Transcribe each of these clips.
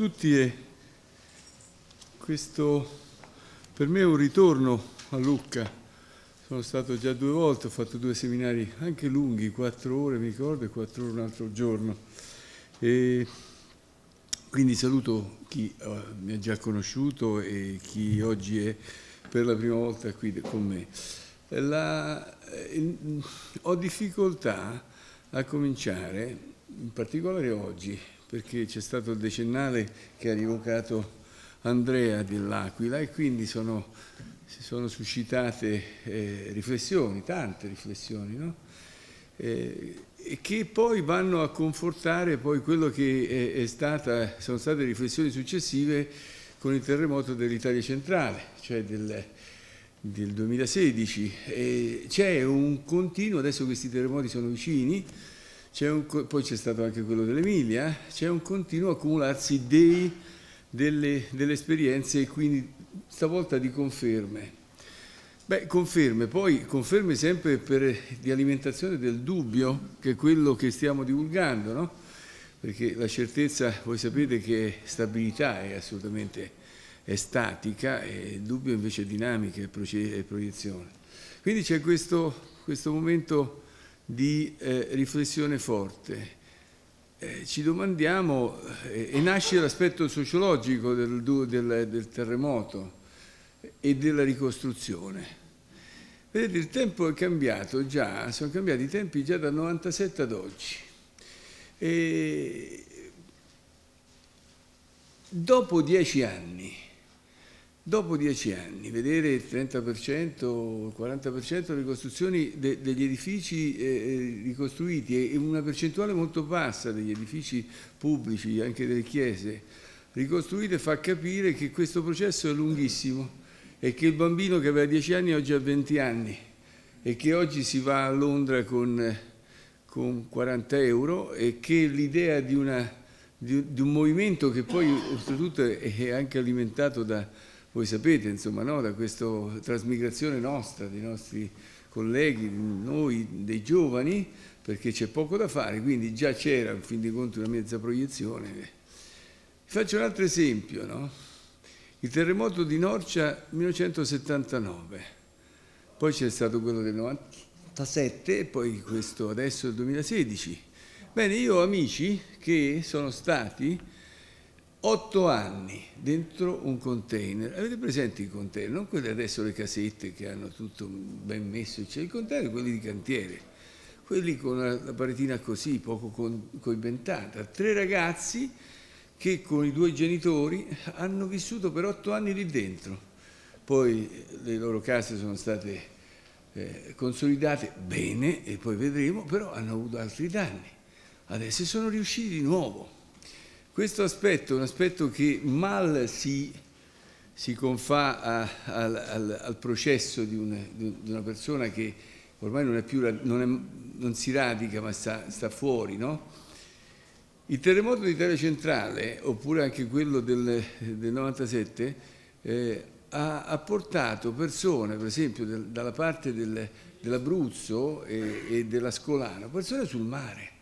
tutti e questo per me è un ritorno a Lucca. Sono stato già due volte, ho fatto due seminari anche lunghi, quattro ore mi ricordo e quattro ore un altro giorno. E quindi saluto chi eh, mi ha già conosciuto e chi oggi è per la prima volta qui con me. Eh, la, eh, mm, ho difficoltà a cominciare, in particolare oggi, perché c'è stato il decennale che ha rivocato Andrea dell'Aquila e quindi sono, si sono suscitate eh, riflessioni, tante riflessioni, no? eh, che poi vanno a confortare poi quello che è, è stata, sono state riflessioni successive con il terremoto dell'Italia centrale, cioè del, del 2016. c'è un continuo, adesso questi terremoti sono vicini, un, poi c'è stato anche quello dell'Emilia, eh. c'è un continuo accumularsi dei, delle, delle esperienze e quindi stavolta di conferme. Beh, conferme, poi conferme sempre per, di alimentazione del dubbio, che è quello che stiamo divulgando, no? perché la certezza, voi sapete che stabilità è assolutamente è statica e il dubbio invece è dinamica e proiezione. Quindi c'è questo, questo momento di eh, riflessione forte. Eh, ci domandiamo, eh, e nasce l'aspetto sociologico del, del, del terremoto e della ricostruzione. Vedete, il tempo è cambiato già, sono cambiati i tempi già dal 97 ad oggi. E dopo dieci anni Dopo dieci anni, vedere il 30% o il 40% delle costruzioni de, degli edifici eh, eh ricostruiti e una percentuale molto bassa degli edifici pubblici, anche delle chiese, ricostruite fa capire che questo processo è lunghissimo e che il bambino che aveva dieci anni oggi ha 20 anni e che oggi si va a Londra con, con 40 euro e che l'idea di, di, di, un movimento che poi oltretutto è anche alimentato da voi sapete, insomma, no? da questa trasmigrazione nostra, dei nostri colleghi, noi, dei giovani, perché c'è poco da fare, quindi già c'era in fin dei conti una mezza proiezione. Vi faccio un altro esempio, no? il terremoto di Norcia 1979, poi c'è stato quello del 97 e poi questo adesso del 2016. Bene, io ho amici che sono stati otto anni dentro un container. Avete presente i container? Non quelli adesso le casette che hanno tutto ben messo, c'è il container, quelli di cantiere, quelli con la paretina così, poco con, coibentata. Tre ragazzi che con i due genitori hanno vissuto per otto anni lì dentro. Poi eh, le loro case sono state eh, consolidate bene e poi vedremo, però hanno avuto altri danni. Adesso sono riusciti di nuovo questo aspetto è un aspetto che mal si, si confà a, al, al, al, processo di una, di una, persona che ormai non, più, non, è, non si radica ma sta, sta fuori. No? Il terremoto d'Italia centrale, oppure anche quello del, del 97, eh, ha, ha, portato persone, per esempio del, dalla parte del, dell'Abruzzo e, e della Scolano, persone sul mare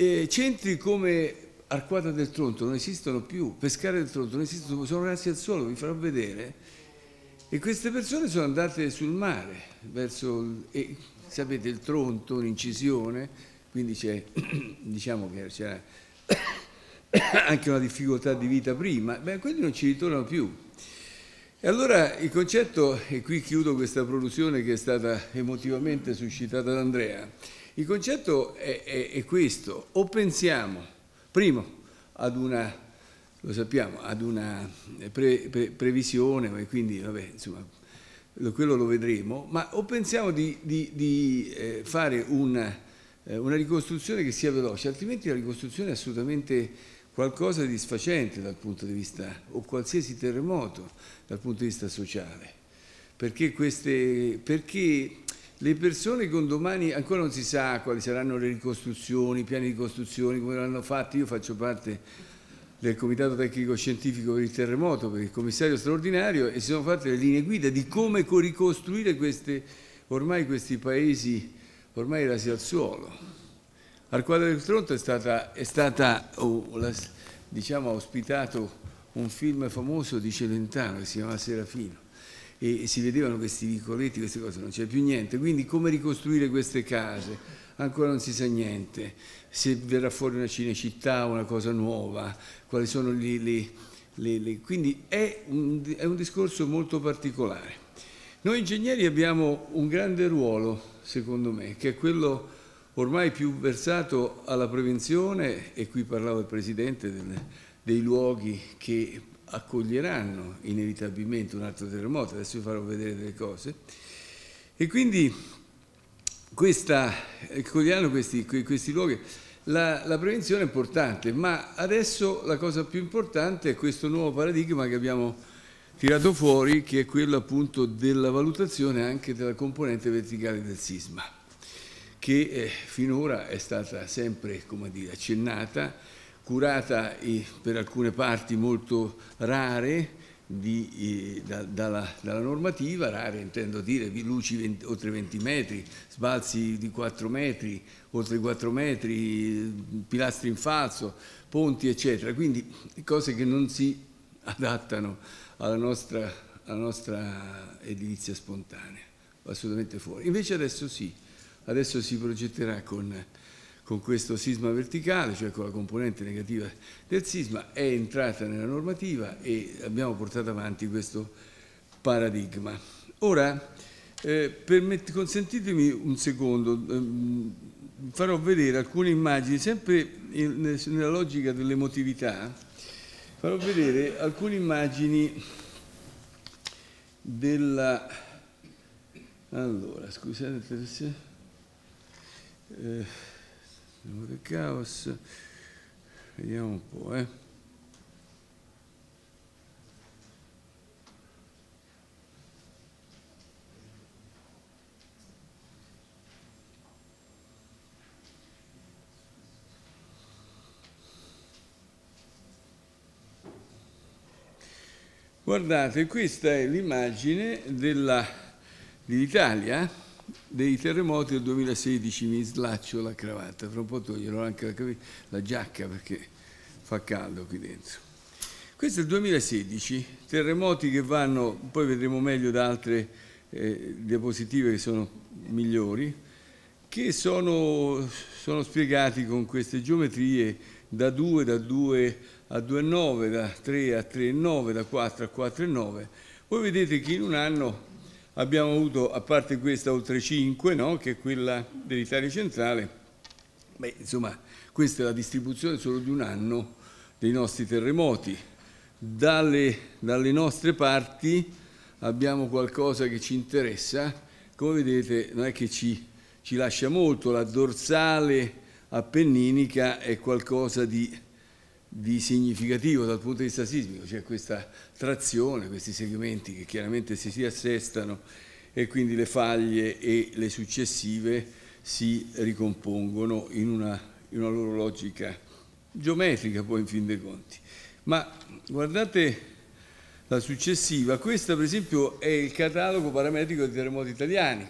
e centri come Arquata del Tronto non esistono più, Pescare del Tronto non esistono, sono ragazzi al suolo, vi farò vedere. E queste persone sono andate sul mare, verso, e, sapete il Tronto, un'incisione, quindi c'è, diciamo che c'era anche una difficoltà di vita prima, beh, quelli non ci ritornano più. E allora il concetto, e qui chiudo questa produzione che è stata emotivamente suscitata da Andrea, il concetto è, è, è questo, o pensiamo, primo, ad una, lo sappiamo, ad una pre, pre, previsione, e quindi vabbè, insomma, quello lo vedremo, ma o pensiamo di, di, di eh, fare una, eh, una, ricostruzione che sia veloce, altrimenti la ricostruzione è assolutamente qualcosa di sfacente dal punto di vista, o qualsiasi terremoto dal punto di vista sociale, perché, queste, perché le persone con domani ancora non si sa quali saranno le ricostruzioni, i piani di costruzione, come l'hanno fatto. Io faccio parte del Comitato Tecnico Scientifico per il Terremoto, per il Commissario Straordinario, e si sono fatte le linee guida di come ricostruire queste, ormai questi paesi ormai rasi al suolo. Al quadro del Tronto è stata, è stata oh, la, diciamo, ospitato un film famoso di Celentano che si chiama Serafino e si vedevano questi vicoletti, queste cose, non c'è più niente. Quindi come ricostruire queste case? Ancora non si sa niente. Se verrà fuori una cinecittà, una cosa nuova, quali sono le... le, le, le... Quindi è un, è un discorso molto particolare. Noi ingegneri abbiamo un grande ruolo, secondo me, che è quello ormai più versato alla prevenzione, e qui parlava il Presidente del, dei luoghi che accoglieranno inevitabilmente un altro terremoto, adesso vi farò vedere delle cose, e quindi questa, accoglieranno questi, questi luoghi. La, la, prevenzione è importante, ma adesso la cosa più importante è questo nuovo paradigma che abbiamo tirato fuori, che è quello appunto della valutazione anche della componente verticale del sisma, che eh, finora è stata sempre, come dire, accennata, curata per alcune parti molto rare di, eh, da, dalla, dalla, normativa, rare intendo dire luci 20, oltre 20 metri, sbalzi di 4 metri, oltre 4 metri, pilastri in falso, ponti eccetera, quindi cose che non si adattano alla nostra, alla nostra edilizia spontanea, assolutamente fuori. Invece adesso sì, adesso si progetterà con con questo sisma verticale, cioè con la componente negativa del sisma, è entrata nella normativa e abbiamo portato avanti questo paradigma. Ora, eh, consentitemi un secondo, ehm, farò vedere alcune immagini, sempre in, nella logica dell'emotività, farò vedere alcune immagini della... Allora, scusate se... Eh, Nuove caos. Vediamo un po', eh. Guardate, questa è l'immagine dell'Italia eh dei terremoti del 2016 mi slaccio la cravatta, fra un po' toglierò anche la, la giacca perché fa caldo qui dentro. Questo è il 2016, terremoti che vanno, poi vedremo meglio da altre eh, diapositive che sono migliori, che sono, sono spiegati con queste geometrie da 2, da 2 a 2,9, da 3 a 3,9, da 4 a 4,9. Voi vedete che in un anno abbiamo avuto, a parte questa, oltre 5, no? che è quella dell'Italia centrale, beh, insomma, questa è la distribuzione solo di un anno dei nostri terremoti. Dalle, dalle nostre parti abbiamo qualcosa che ci interessa, come vedete non è che ci, ci lascia molto, la dorsale appenninica è qualcosa di di significativo dal punto di vista sismico, c'è cioè questa trazione, questi segmenti che chiaramente si, si assestano e quindi le faglie e le successive si ricompongono in una, in una loro logica geometrica poi in fin dei conti. Ma guardate la successiva, questa per esempio è il catalogo parametrico dei terremoti italiani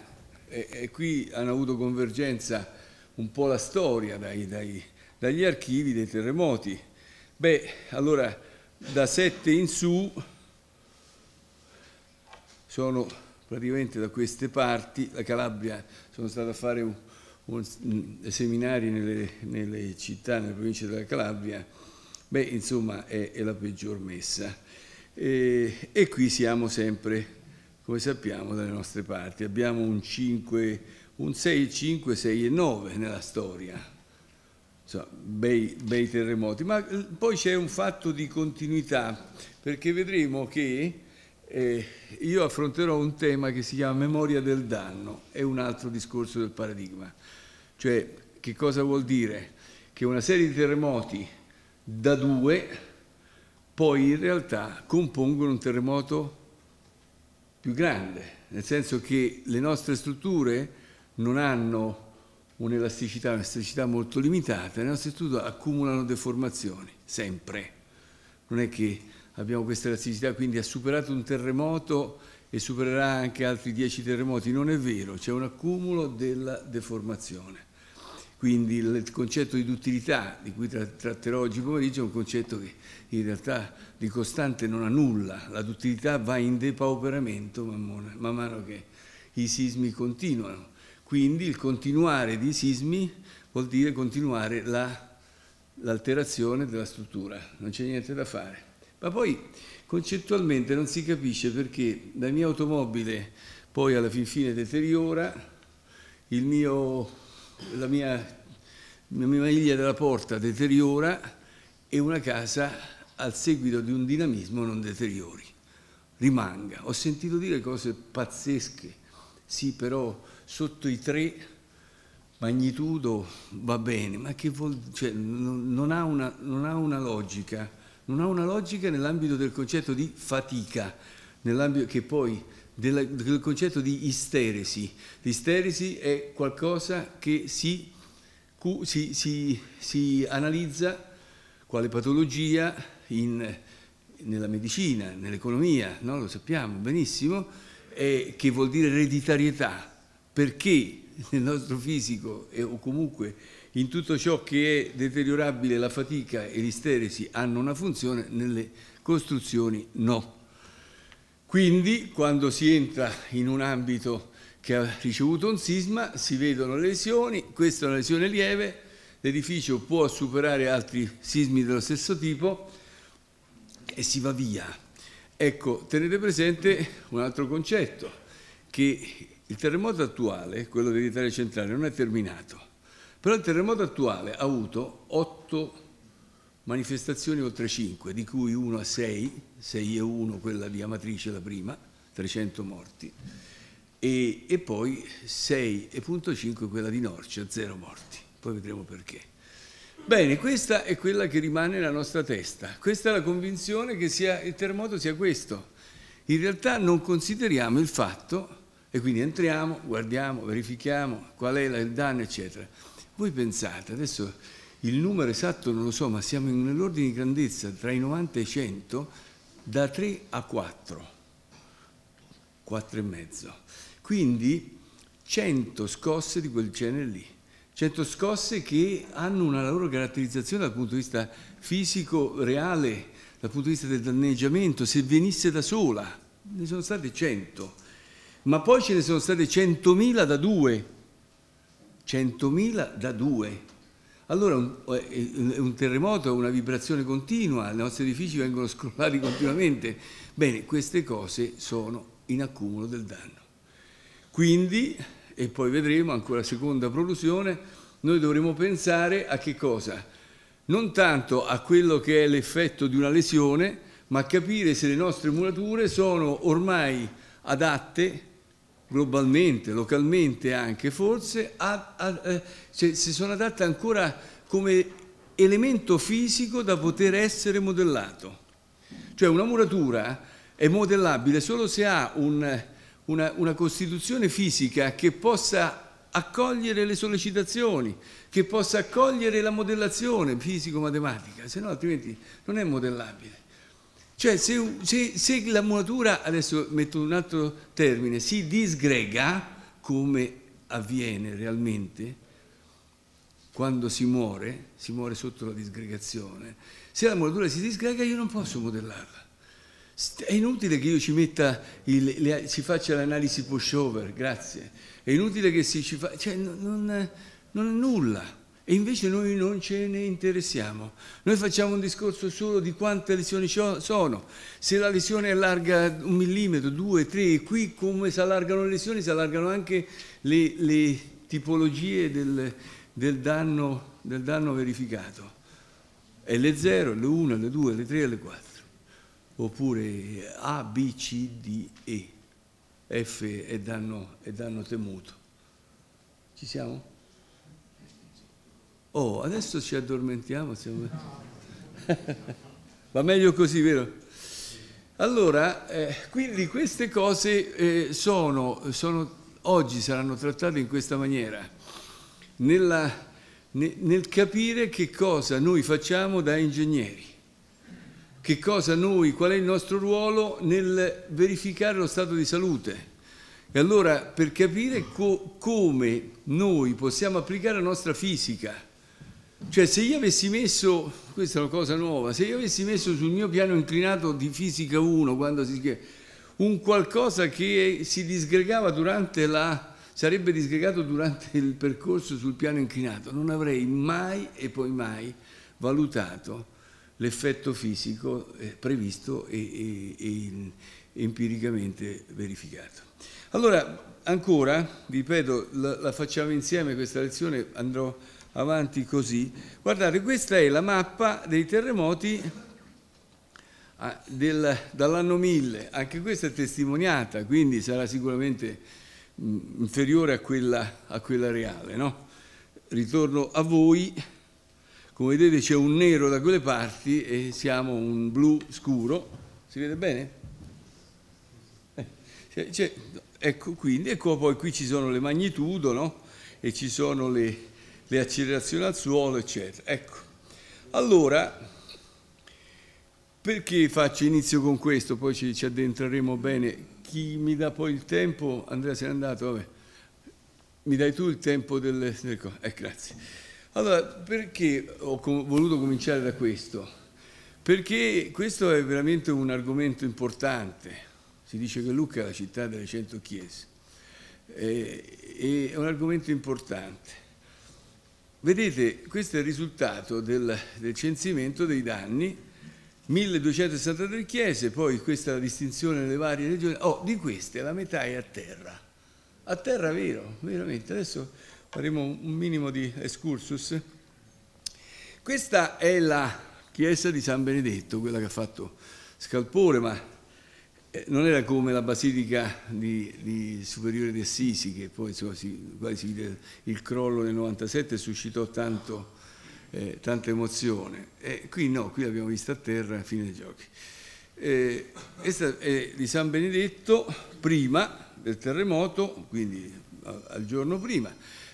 e, e qui hanno avuto convergenza un po' la storia dai, dai, dagli archivi dei terremoti Beh, allora da 7 in su sono praticamente da queste parti, la Calabria, sono stato a fare un, un, seminari nelle, nelle, città, nelle province della Calabria, beh insomma è, è la peggior messa. E, e, qui siamo sempre, come sappiamo, dalle nostre parti, abbiamo un 5, un 6, 5, 6 e 9 nella storia insomma, bei, bei, terremoti. Ma eh, poi c'è un fatto di continuità, perché vedremo che eh, io affronterò un tema che si chiama memoria del danno, è un altro discorso del paradigma. Cioè, che cosa vuol dire? Che una serie di terremoti da due poi in realtà compongono un terremoto più grande, nel senso che le nostre strutture non hanno un'elasticità, un'elasticità molto limitata, le nostre strutture accumulano deformazioni, sempre. Non è che abbiamo questa elasticità, quindi ha superato un terremoto e supererà anche altri dieci terremoti, non è vero, c'è un accumulo della deformazione. Quindi il concetto di duttilità, di cui tratterò oggi pomeriggio, è un concetto che in realtà di costante non ha nulla. La duttilità va in depauperamento man mano che i sismi continuano. Quindi il continuare di sismi vuol dire continuare l'alterazione la, della struttura, non c'è niente da fare. Ma poi concettualmente non si capisce perché la mia automobile poi alla fin fine deteriora, mio, la, mia, la mia maniglia della porta deteriora e una casa al seguito di un dinamismo non deteriori, rimanga. Ho sentito dire cose pazzesche sì però sotto i tre magnitudo va bene, ma che vuol, cioè, non, non, ha una, logica, non ha una logica nell'ambito del concetto di fatica, nell'ambito che poi della, del concetto di isteresi. L'isteresi è qualcosa che si, si, si, si analizza quale patologia in, nella medicina, nell'economia, no? lo sappiamo benissimo, eh, che vuol dire ereditarietà, perché nel nostro fisico e, o comunque in tutto ciò che è deteriorabile la fatica e l'isteresi hanno una funzione, nelle costruzioni no. Quindi quando si entra in un ambito che ha ricevuto un sisma si vedono le lesioni, questa è una lesione lieve, l'edificio può superare altri sismi dello stesso tipo e si va via. Ecco, tenete presente un altro concetto, che il terremoto attuale, quello dell'Italia centrale, non è terminato, però il terremoto attuale ha avuto otto manifestazioni oltre 5, di cui uno a 6, 6 e 1 quella di Amatrice la prima, 300 morti, e, e poi 6,5 quella di Norcia, 0 morti, poi vedremo perché. Bene, questa è quella che rimane nella nostra testa. Questa è la convinzione che sia, il terremoto sia questo. In realtà non consideriamo il fatto, e quindi entriamo, guardiamo, verifichiamo qual è il danno, eccetera. Voi pensate, adesso il numero esatto non lo so, ma siamo nell'ordine di grandezza tra i 90 e i 100, da 3 a 4, 4 e mezzo. Quindi 100 scosse di quel genere lì. 100 certo scosse che hanno una loro caratterizzazione dal punto di vista fisico, reale, dal punto di vista del danneggiamento, se venisse da sola, ne sono state 100, ma poi ce ne sono state 100.000 da due, 100.000 da due. Allora è eh, eh, un terremoto è una vibrazione continua, i nostri edifici vengono scrollati continuamente. Bene, queste cose sono in accumulo del danno. Quindi e poi vedremo ancora la seconda prolusione, noi dovremo pensare a che cosa? Non tanto a quello che è l'effetto di una lesione, ma a capire se le nostre murature sono ormai adatte globalmente, localmente anche forse, a, a, cioè, se sono adatte ancora come elemento fisico da poter essere modellato. Cioè una muratura è modellabile solo se ha un, una, una Costituzione fisica che possa accogliere le sollecitazioni, che possa accogliere la modellazione fisico-matematica, se no altrimenti non è modellabile. Cioè se, se, se la muratura, adesso metto un altro termine, si disgrega, come avviene realmente quando si muore, si muore sotto la disgregazione, se la muratura si disgrega io non posso modellarla. È inutile che io ci metta, il, le, ci faccia l'analisi pushover, grazie. È inutile che si ci faccia, cioè non, non, non è nulla. E invece noi non ce ne interessiamo. Noi facciamo un discorso solo di quante lesioni sono. Se la lesione è larga un millimetro, due, tre, e qui come si allargano le lesioni, si allargano anche le, le tipologie del, del, danno, del danno verificato. L0, L1, L2, L3, L4 oppure A, B, C, D, E, F è danno, è danno temuto. Ci siamo? Oh, adesso ci addormentiamo. Siamo... Va meglio così, vero? Allora, eh, quindi queste cose eh, sono, sono, oggi saranno trattate in questa maniera, nella, ne, nel capire che cosa noi facciamo da ingegneri che cosa noi, qual è il nostro ruolo nel verificare lo stato di salute. E allora per capire co come noi possiamo applicare la nostra fisica, cioè se io avessi messo, questa è una cosa nuova, se io avessi messo sul mio piano inclinato di fisica 1, quando si scrive, un qualcosa che si disgregava durante la, sarebbe disgregato durante il percorso sul piano inclinato, non avrei mai e poi mai valutato l'effetto fisico previsto e, e, e empiricamente verificato. Allora, ancora, ripeto, la, la, facciamo insieme questa lezione, andrò avanti così. Guardate, questa è la mappa dei terremoti ah, del, dall'anno 1000, anche questa è testimoniata, quindi sarà sicuramente mm, inferiore a quella, a quella reale. No? Ritorno a voi come vedete c'è un nero da quelle parti e siamo un blu scuro, si vede bene? Eh, cioè, ecco quindi, ecco poi qui ci sono le magnitudo no? e ci sono le, le accelerazioni al suolo eccetera. Ecco, allora perché faccio inizio con questo, poi ci, ci addentreremo bene, chi mi dà poi il tempo, Andrea se n'è andato, vabbè, mi dai tu il tempo del... del eh, grazie. Allora, perché ho voluto cominciare da questo? Perché questo è veramente un argomento importante. Si dice che Lucca è la città delle cento chiese. Eh, è un argomento importante. Vedete, questo è il risultato del, del censimento dei danni, 1263 chiese, poi questa la distinzione nelle varie regioni. Oh, di queste la metà è a terra. A terra vero, veramente. Adesso faremo un minimo di excursus. Questa è la chiesa di San Benedetto, quella che ha fatto scalpore, ma eh, non era come la basilica di, di Superiore di Assisi, che poi insomma, si, si vide il crollo del 97 suscitò tanto, eh, tanta emozione. E qui no, qui l'abbiamo vista a terra a fine dei giochi. Eh, questa è di San Benedetto prima del terremoto, quindi al giorno prima,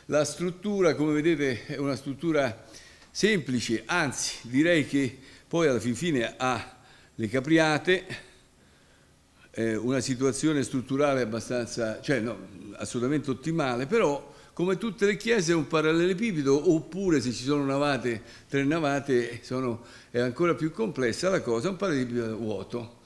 la struttura, come vedete, è una struttura semplice, anzi direi che poi alla fin fine ha le capriate, eh, una situazione strutturale abbastanza, cioè no, assolutamente ottimale, però come tutte le chiese è un parallelepipedo oppure se ci sono navate, tre navate sono, è ancora più complessa la cosa, è un parallelepipedo vuoto.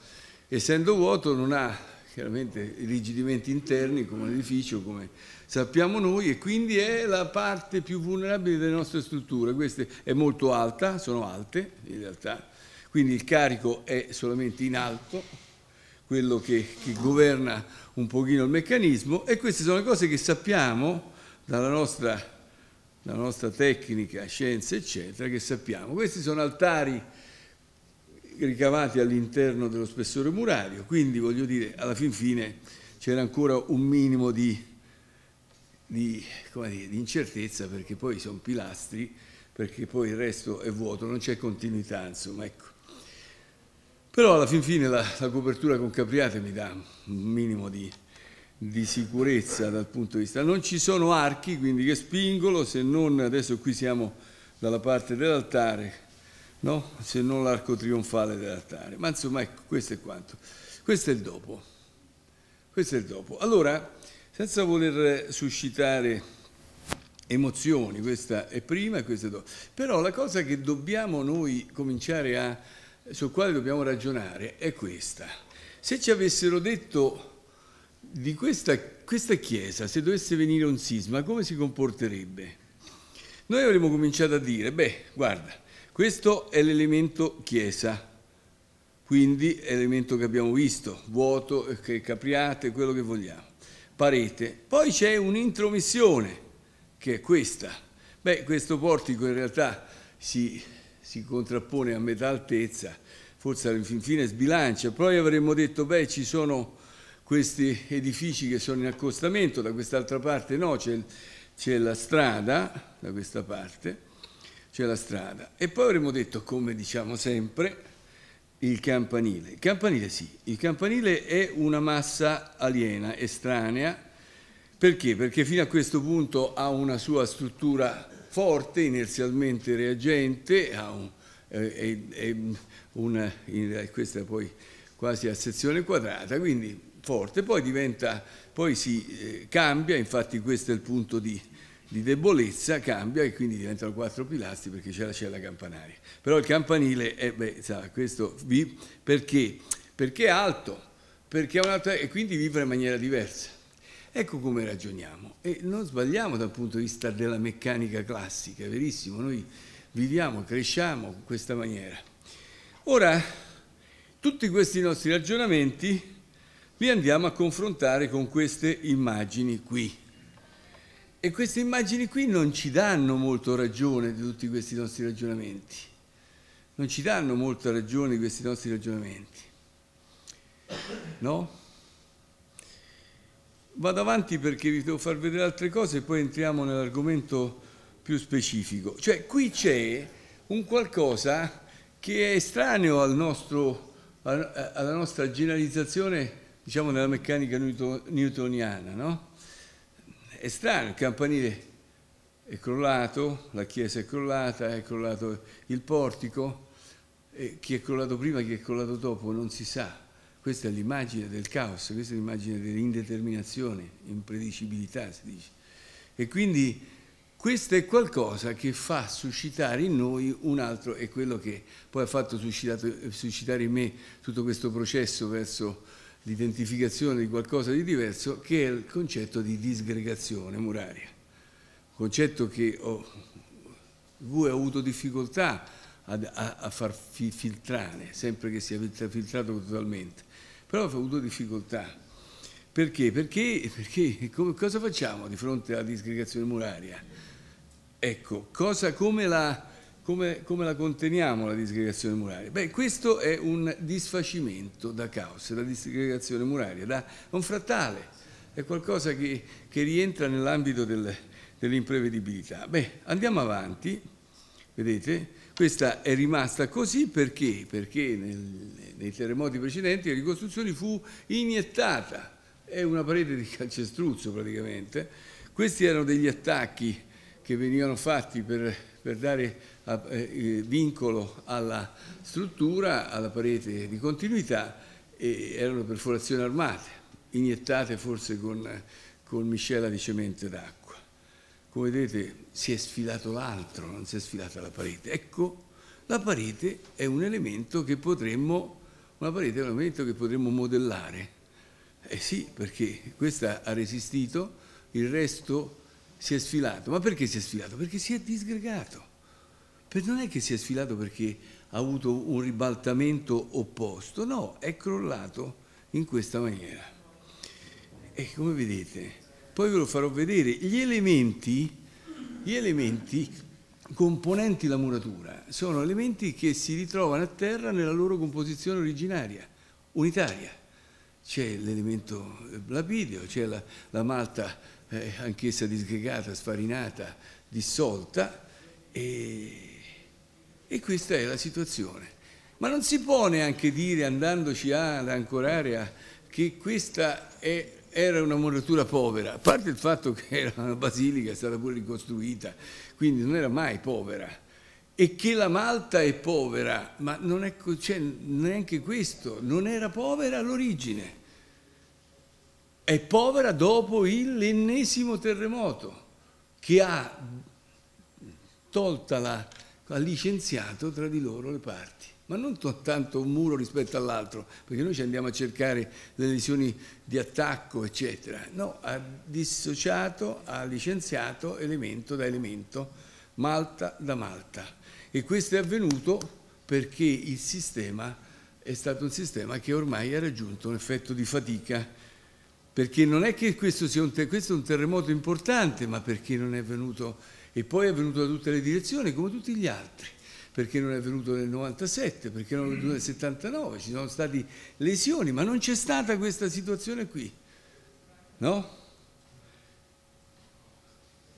Essendo vuoto non ha chiaramente rigidimenti interni come un edificio, come sappiamo noi e quindi è la parte più vulnerabile delle nostre strutture. Queste è molto alta, sono alte in realtà, quindi il carico è solamente in alto, quello che, che governa un pochino il meccanismo e queste sono le cose che sappiamo dalla nostra, dalla nostra tecnica, scienza eccetera, che sappiamo. Questi sono altari ricavati all'interno dello spessore murario, quindi voglio dire alla fin fine c'era ancora un minimo di di, dire, di incertezza perché poi sono pilastri, perché poi il resto è vuoto, non c'è continuità, insomma, ecco. Però alla fin fine la, la copertura con capriate mi dà un minimo di, di sicurezza dal punto di vista. Non ci sono archi, quindi che spingolo, se non adesso qui siamo dalla parte dell'altare, no? se non l'arco trionfale dell'altare. Ma insomma, ecco, questo è quanto. Questo è il dopo. Questo è il dopo. Allora, senza voler suscitare emozioni, questa è prima e questa è dopo. Però la cosa che dobbiamo noi cominciare a, sul quale dobbiamo ragionare è questa. Se ci avessero detto di questa, questa Chiesa, se dovesse venire un sisma, come si comporterebbe? Noi avremmo cominciato a dire, beh, guarda, questo è l'elemento Chiesa, quindi è l'elemento che abbiamo visto, vuoto, che capriate, quello che vogliamo parete. Poi c'è un'intromissione, che è questa. Beh, questo portico in realtà si, si contrappone a metà altezza, forse all'infine sbilancia. Poi avremmo detto, beh, ci sono questi edifici che sono in accostamento, da quest'altra parte no, c'è la strada, da questa parte c'è la strada. E poi avremmo detto, come diciamo sempre, il campanile. Il campanile sì, il campanile è una massa aliena, estranea, perché? Perché fino a questo punto ha una sua struttura forte, inerzialmente reagente, ha un, eh, eh, una, in, questa poi quasi a sezione quadrata, quindi forte, poi diventa, poi si eh, cambia, infatti questo è il punto di di debolezza cambia e quindi diventano quattro pilastri perché c'è la cella campanaria. Però il campanile è, beh, sa, questo vi, perché? Perché è alto, perché è e quindi vive in maniera diversa. Ecco come ragioniamo e non sbagliamo dal punto di vista della meccanica classica, è verissimo, noi viviamo, cresciamo in questa maniera. Ora, tutti questi nostri ragionamenti li andiamo a confrontare con queste immagini qui. E queste immagini qui non ci danno molto ragione di tutti questi nostri ragionamenti, non ci danno molta ragione di questi nostri ragionamenti. No? Vado avanti perché vi devo far vedere altre cose e poi entriamo nell'argomento più specifico. Cioè qui c'è un qualcosa che è estraneo al nostro, alla nostra generalizzazione, diciamo, nella meccanica newtoniana, no? è strano, il campanile è crollato, la chiesa è crollata, è crollato il portico, chi è crollato prima, chi è crollato dopo non si sa. Questa è l'immagine del caos, questa è l'immagine dell'indeterminazione, impredicibilità si dice. E quindi questo è qualcosa che fa suscitare in noi un altro, è quello che poi ha fatto suscitare in me tutto questo processo verso l'identificazione di qualcosa di diverso, che è il concetto di disgregazione muraria, concetto che ho, voi ha avuto difficoltà a, a, a far fi, filtrare, sempre che sia filtrato totalmente, però ha avuto difficoltà. Perché? Perché, perché come, cosa facciamo di fronte alla disgregazione muraria? Ecco, cosa, come la come, come, la conteniamo la disgregazione muraria? Beh, questo è un disfacimento da cause, la disgregazione muraria, da un frattale, è qualcosa che, che rientra nell'ambito del, dell'imprevedibilità. Beh, andiamo avanti, vedete, questa è rimasta così perché? Perché nel, nei terremoti precedenti la ricostruzione fu iniettata, è una parete di calcestruzzo praticamente, questi erano degli attacchi che venivano fatti per, per dare eh, vincolo alla struttura, alla parete di continuità e erano perforazioni armate, iniettate forse con, con miscela di cemento d'acqua. Come vedete si è sfilato l'altro, non si è sfilata la parete. Ecco, la parete è un elemento che potremmo, parete, un elemento che potremmo modellare. Eh sì, perché questa ha resistito, il resto si è sfilato. Ma perché si è sfilato? Perché si è disgregato non è che si è sfilato perché ha avuto un ribaltamento opposto, no, è crollato in questa maniera. E come vedete, poi ve lo farò vedere, gli elementi, gli elementi componenti la muratura sono elementi che si ritrovano a terra nella loro composizione originaria, unitaria. C'è l'elemento lapideo, c'è la, la, malta eh, anch'essa disgregata, sfarinata, dissolta e e questa è la situazione. Ma non si può neanche dire, andandoci ad ancorare, che questa è, era una muratura povera, a parte il fatto che era una basilica, è stata pure ricostruita, quindi non era mai povera. E che la Malta è povera, ma non è cioè, neanche questo, non era povera all'origine. È povera dopo l'ennesimo terremoto che ha tolta la ha licenziato tra di loro le parti. Ma non tanto un muro rispetto all'altro, perché noi ci andiamo a cercare le lesioni di attacco, eccetera. No, ha dissociato, ha licenziato elemento da elemento, Malta da Malta. E questo è avvenuto perché il sistema è stato un sistema che ormai ha raggiunto un effetto di fatica, perché non è che questo sia un, questo un terremoto importante, ma perché non è venuto e poi è venuto da tutte le direzioni come tutti gli altri perché non è venuto nel 97, perché non è venuto nel 79, ci sono state lesioni, ma non c'è stata questa situazione qui, no?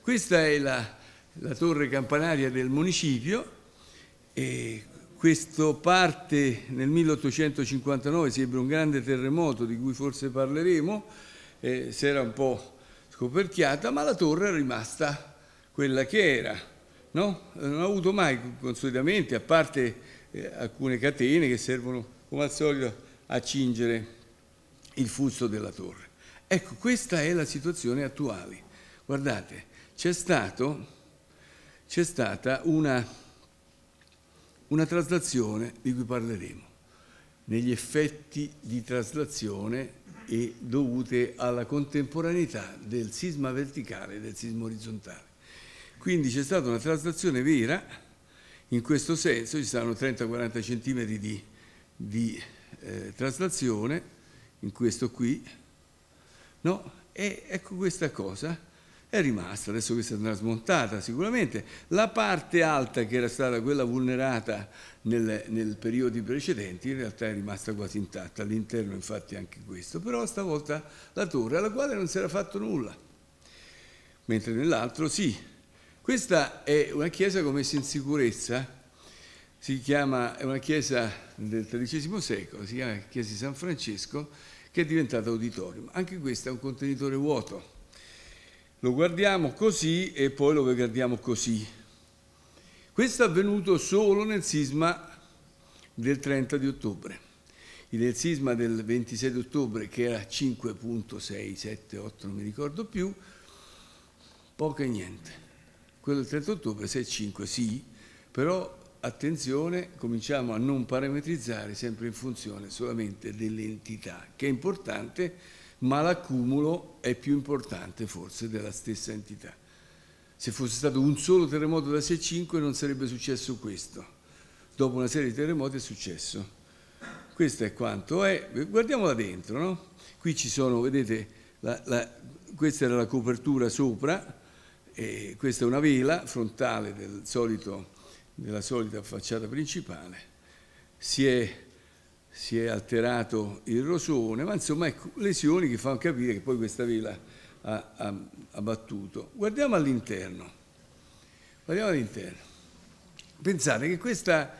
Questa è la, la torre campanaria del municipio e questo parte nel 1859, si ebbe un grande terremoto di cui forse parleremo, eh, si era un po' scoperchiata, ma la torre è rimasta quella che era. No? Non ha avuto mai consolidamenti, a parte eh, alcune catene che servono come al solito a cingere il fusto della torre. Ecco, questa è la situazione attuale. Guardate, c'è stata una, una traslazione di cui parleremo negli effetti di traslazione e dovute alla contemporaneità del sisma verticale e del sisma orizzontale. Quindi c'è stata una traslazione vera, in questo senso ci saranno 30-40 cm di, di eh, traslazione, in questo qui, no? E ecco questa cosa è rimasta, adesso questa andrà smontata sicuramente, la parte alta che era stata quella vulnerata nel, nel periodo precedente in realtà è rimasta quasi intatta, all'interno infatti anche questo, però stavolta la torre alla quale non si era fatto nulla, mentre nell'altro sì, questa è una chiesa che ho messo in sicurezza, si chiama, è una chiesa del XIII secolo, si chiama Chiesa di San Francesco, che è diventata auditorium. Anche questo è un contenitore vuoto. Lo guardiamo così e poi lo guardiamo così. Questo è avvenuto solo nel sisma del 30 di ottobre. Nel sisma del 26 di ottobre, che era 5.6, 7, 8, non mi ricordo più, poco e niente quello del 30 ottobre 6,5 sì, però attenzione, cominciamo a non parametrizzare sempre in funzione solamente dell'entità, che è importante, ma l'accumulo è più importante forse della stessa entità. Se fosse stato un solo terremoto da 6,5 non sarebbe successo questo. Dopo una serie di terremoti è successo. Questo è quanto è. Guardiamola dentro, no? Qui ci sono, vedete, la, la, questa era la copertura sopra, e questa è una vela frontale del solito, della solita facciata principale, si è, si è, alterato il rosone, ma insomma ecco, lesioni che fanno capire che poi questa vela ha, ha, ha battuto. Guardiamo all'interno, guardiamo all'interno. Pensate che questa,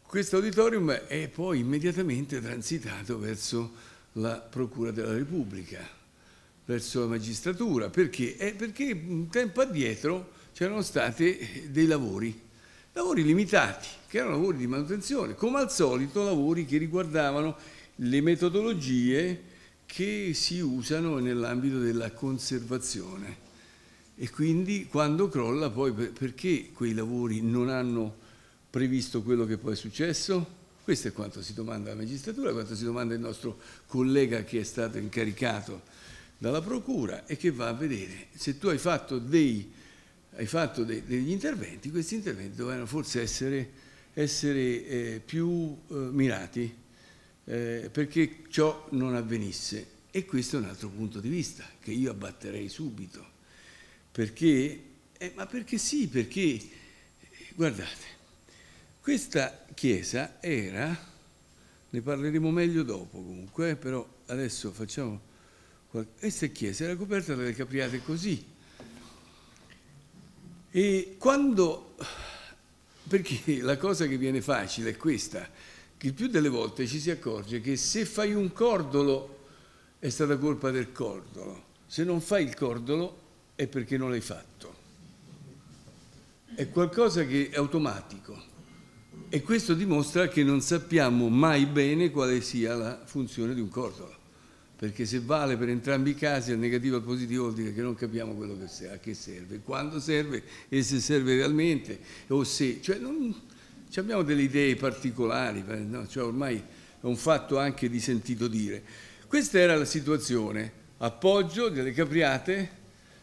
questo auditorium è poi immediatamente transitato verso la Procura della Repubblica verso la magistratura, perché? Eh, perché un tempo addietro c'erano stati dei lavori, lavori limitati, che erano lavori di manutenzione, come al solito lavori che riguardavano le metodologie che si usano nell'ambito della conservazione. E quindi quando crolla poi perché quei lavori non hanno previsto quello che poi è successo? Questo è quanto si domanda la magistratura, quanto si domanda il nostro collega che è stato incaricato dalla procura e che va a vedere se tu hai fatto, dei, hai fatto dei, degli interventi, questi interventi dovevano forse essere, essere eh, più eh, mirati eh, perché ciò non avvenisse. E questo è un altro punto di vista che io abbatterei subito. Perché? Eh, ma perché sì, perché eh, guardate, questa chiesa era, ne parleremo meglio dopo comunque, eh, però adesso facciamo questa chiesa era coperta dalle capriate così. E quando, perché la cosa che viene facile è questa, che il più delle volte ci si accorge che se fai un cordolo è stata colpa del cordolo, se non fai il cordolo è perché non l'hai fatto. È qualcosa che è automatico e questo dimostra che non sappiamo mai bene quale sia la funzione di un cordolo perché se vale per entrambi i casi, al negativo e al positivo, vuol dire che non capiamo quello che, a che serve, quando serve e se serve realmente, o se... Cioè non, abbiamo delle idee particolari, eh, no? cioè ormai è un fatto anche di sentito dire. Questa era la situazione, appoggio delle capriate,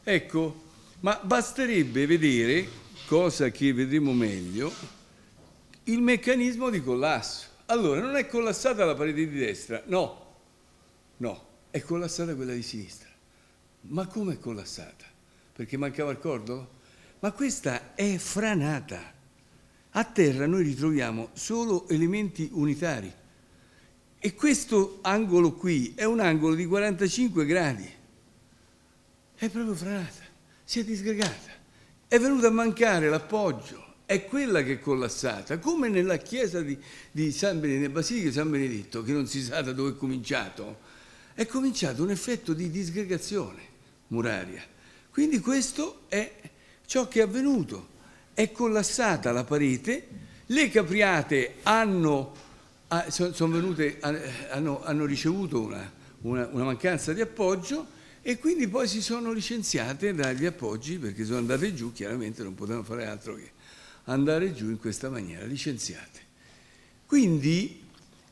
ecco, ma basterebbe vedere, cosa che vedremo meglio, il meccanismo di collasso. Allora, non è collassata la parete di destra? No, no. È collassata quella di sinistra. Ma come è collassata? Perché mancava il cordo? Ma questa è franata. A terra noi ritroviamo solo elementi unitari. E questo angolo qui è un angolo di 45 gradi. È proprio franata, si è disgregata. È venuto a mancare l'appoggio. È quella che è collassata, come nella chiesa di, di San Benedetto, Basilica di San Benedetto, che non si sa da dove è cominciato è cominciato un effetto di disgregazione muraria. Quindi questo è ciò che è avvenuto. È collassata la parete, le capriate hanno, ah, venute, hanno, hanno ricevuto una, una, una mancanza di appoggio e quindi poi si sono licenziate dagli appoggi perché sono andate giù, chiaramente non potevano fare altro che andare giù in questa maniera, licenziate. Quindi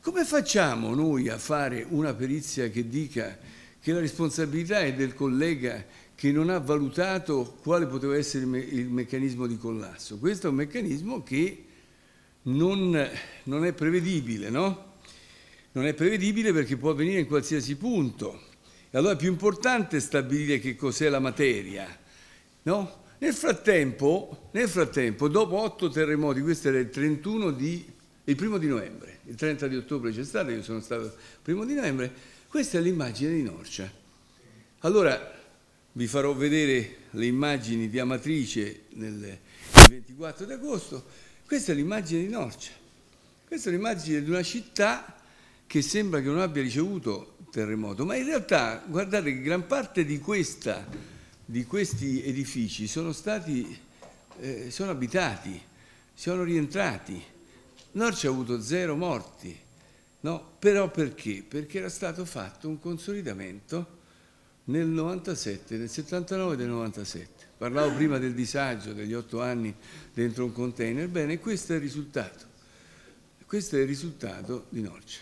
come facciamo noi a fare una perizia che dica che la responsabilità è del collega che non ha valutato quale poteva essere il, meccanismo di collasso? Questo è un meccanismo che non, non è prevedibile, no? Non è prevedibile perché può avvenire in qualsiasi punto. E allora è più importante stabilire che cos'è la materia, no? Nel frattempo, nel frattempo, dopo otto terremoti, questo era il 31 di, il primo di novembre, il 30 di ottobre c'è stato, io sono stato primo di novembre, questa è l'immagine di Norcia. Allora vi farò vedere le immagini di Amatrice nel 24 di agosto, questa è l'immagine di Norcia, questa è l'immagine di una città che sembra che non abbia ricevuto terremoto, ma in realtà guardate che gran parte di, questa, di questi edifici sono stati, eh, sono abitati, sono rientrati Norcia ha avuto zero morti, no? però perché? Perché era stato fatto un consolidamento nel 97, nel 79 del 97. Parlavo ah. prima del disagio degli otto anni dentro un container, bene, questo è il risultato. Questo è il risultato di Norcia.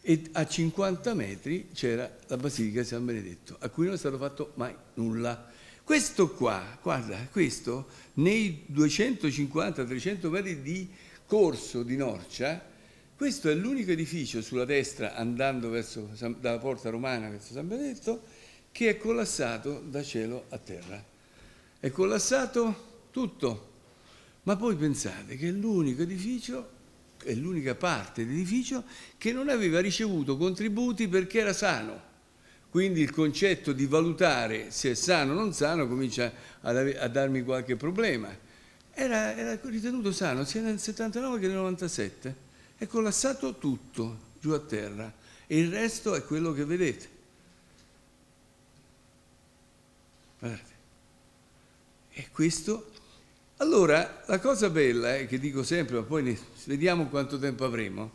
E a 50 metri c'era la Basilica di San Benedetto, a cui non è stato fatto mai nulla. Questo qua, guarda, questo nei 250-300 metri di corso di Norcia, questo è l'unico edificio sulla destra andando verso, dalla porta romana verso San Benedetto che è collassato da cielo a terra. È collassato tutto, ma poi pensate che è l'unico edificio, è l'unica parte dell'edificio che non aveva ricevuto contributi perché era sano. Quindi il concetto di valutare se è sano o non sano comincia a darmi qualche problema era, era ritenuto sano sia nel 79 che nel 97. È collassato tutto giù a terra e il resto è quello che vedete. Guardate. E questo... Allora, la cosa bella, è che dico sempre, ma poi ne... vediamo quanto tempo avremo,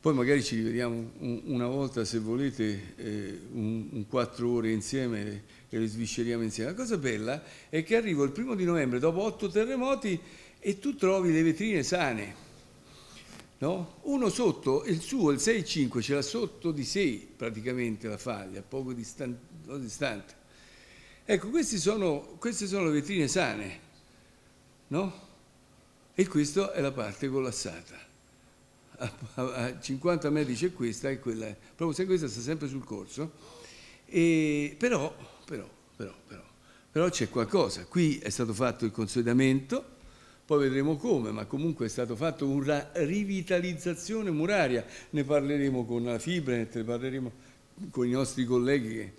poi magari ci rivediamo un, una volta, se volete, eh, un, un quattro ore insieme che le svisceriamo insieme. La cosa bella è che arrivo il primo di novembre, dopo otto terremoti, e tu trovi le vetrine sane. No? Uno sotto, il suo, il 6-5, ce l'ha sotto di sé praticamente la faglia, poco distante. Poco distante. Ecco, sono, queste sono le vetrine sane, no? E questa è la parte collassata. A 50 metri c'è questa e quella, proprio se questa sta sempre sul corso, e, però però, però, però. Però c'è qualcosa. Qui è stato fatto il consolidamento, poi vedremo come, ma comunque è stato fatto una rivitalizzazione muraria, ne parleremo con la Fibrenet, ne parleremo con i nostri colleghi che,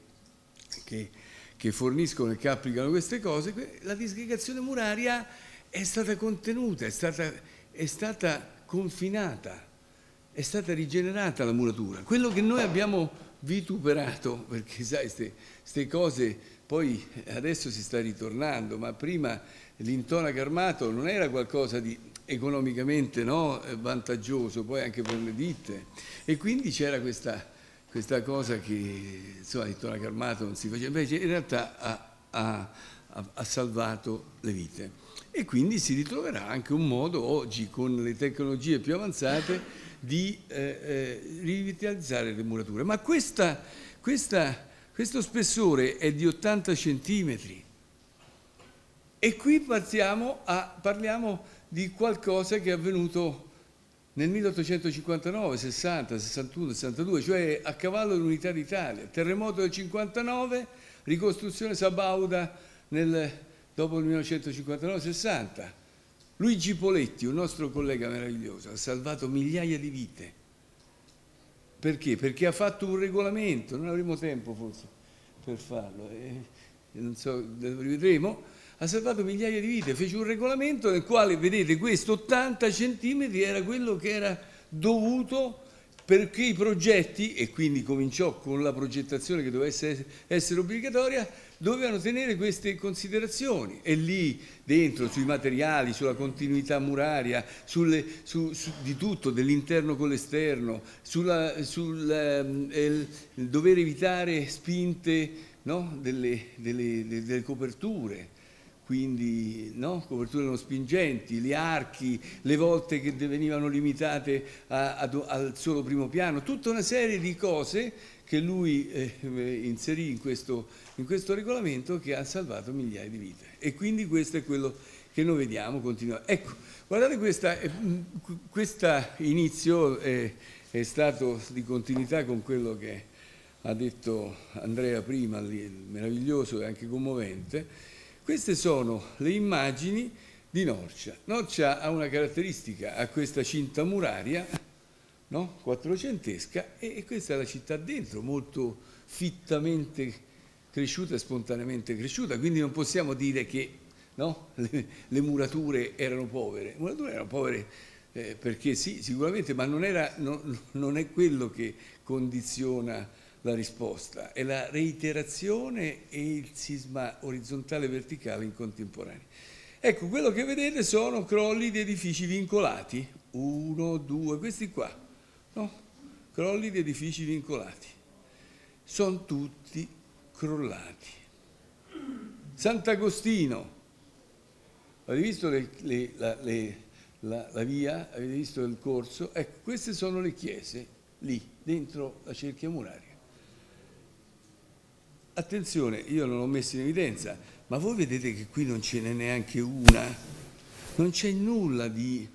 che, che forniscono e che applicano queste cose, la disgregazione muraria è stata contenuta, è stata, è stata confinata, è stata rigenerata la muratura. Quello che noi abbiamo vituperato, perché sai, queste queste cose poi adesso si sta ritornando, ma prima l'intonaco armato non era qualcosa di economicamente no, vantaggioso, poi anche per le ditte. E quindi c'era questa, questa, cosa che l'intonaco armato non si faceva, invece in realtà ha, ha, ha salvato le vite. E quindi si ritroverà anche un modo oggi con le tecnologie più avanzate di eh, eh, rivitalizzare le murature. Ma questa, questa questo spessore è di 80 centimetri e qui a, parliamo di qualcosa che è avvenuto nel 1859, 60, 61, 62, cioè a cavallo dell'unità d'Italia, terremoto del 59, ricostruzione Sabauda nel, dopo il 1959-60. Luigi Poletti, un nostro collega meraviglioso, ha salvato migliaia di vite perché? Perché ha fatto un regolamento, non avremo tempo forse per farlo, eh, non so, lo rivedremo, ha salvato migliaia di vite, fece un regolamento nel quale, vedete, questo 80 centimetri era quello che era dovuto perché i progetti, e quindi cominciò con la progettazione che doveva essere, essere obbligatoria, dovevano tenere queste considerazioni e lì dentro sui materiali, sulla continuità muraria, sulle, su, su, di tutto, dell'interno con l'esterno, sul eh, dover evitare spinte no? delle, delle, delle coperture quindi no? coperture non spingenti, gli archi, le volte che venivano limitate a, a, al solo primo piano, tutta una serie di cose che lui eh, inserì in questo, in questo, regolamento che ha salvato migliaia di vite. E quindi questo è quello che noi vediamo, continuiamo. Ecco, guardate questo eh, mm, inizio è, eh, è stato di continuità con quello che ha detto Andrea prima, lì, meraviglioso e anche commovente, queste sono le immagini di Norcia. Norcia ha una caratteristica, ha questa cinta muraria, no? quattrocentesca, e, questa è la città dentro, molto fittamente cresciuta e spontaneamente cresciuta, quindi non possiamo dire che no? le, le, murature erano povere. Le murature erano povere eh, perché sì, sicuramente, ma non, era, no, non è quello che condiziona la risposta, è la reiterazione e il sisma orizzontale e verticale in contemporanea. Ecco, quello che vedete sono crolli di edifici vincolati, uno, due, questi qua, no? crolli di edifici vincolati, sono tutti crollati. Sant'Agostino, avete visto le, le, la, le, la, la via, avete visto il corso, ecco, queste sono le chiese lì, dentro la cerchia muraria. Attenzione, io non l'ho messo in evidenza, ma voi vedete che qui non ce n'è neanche una, non c'è nulla di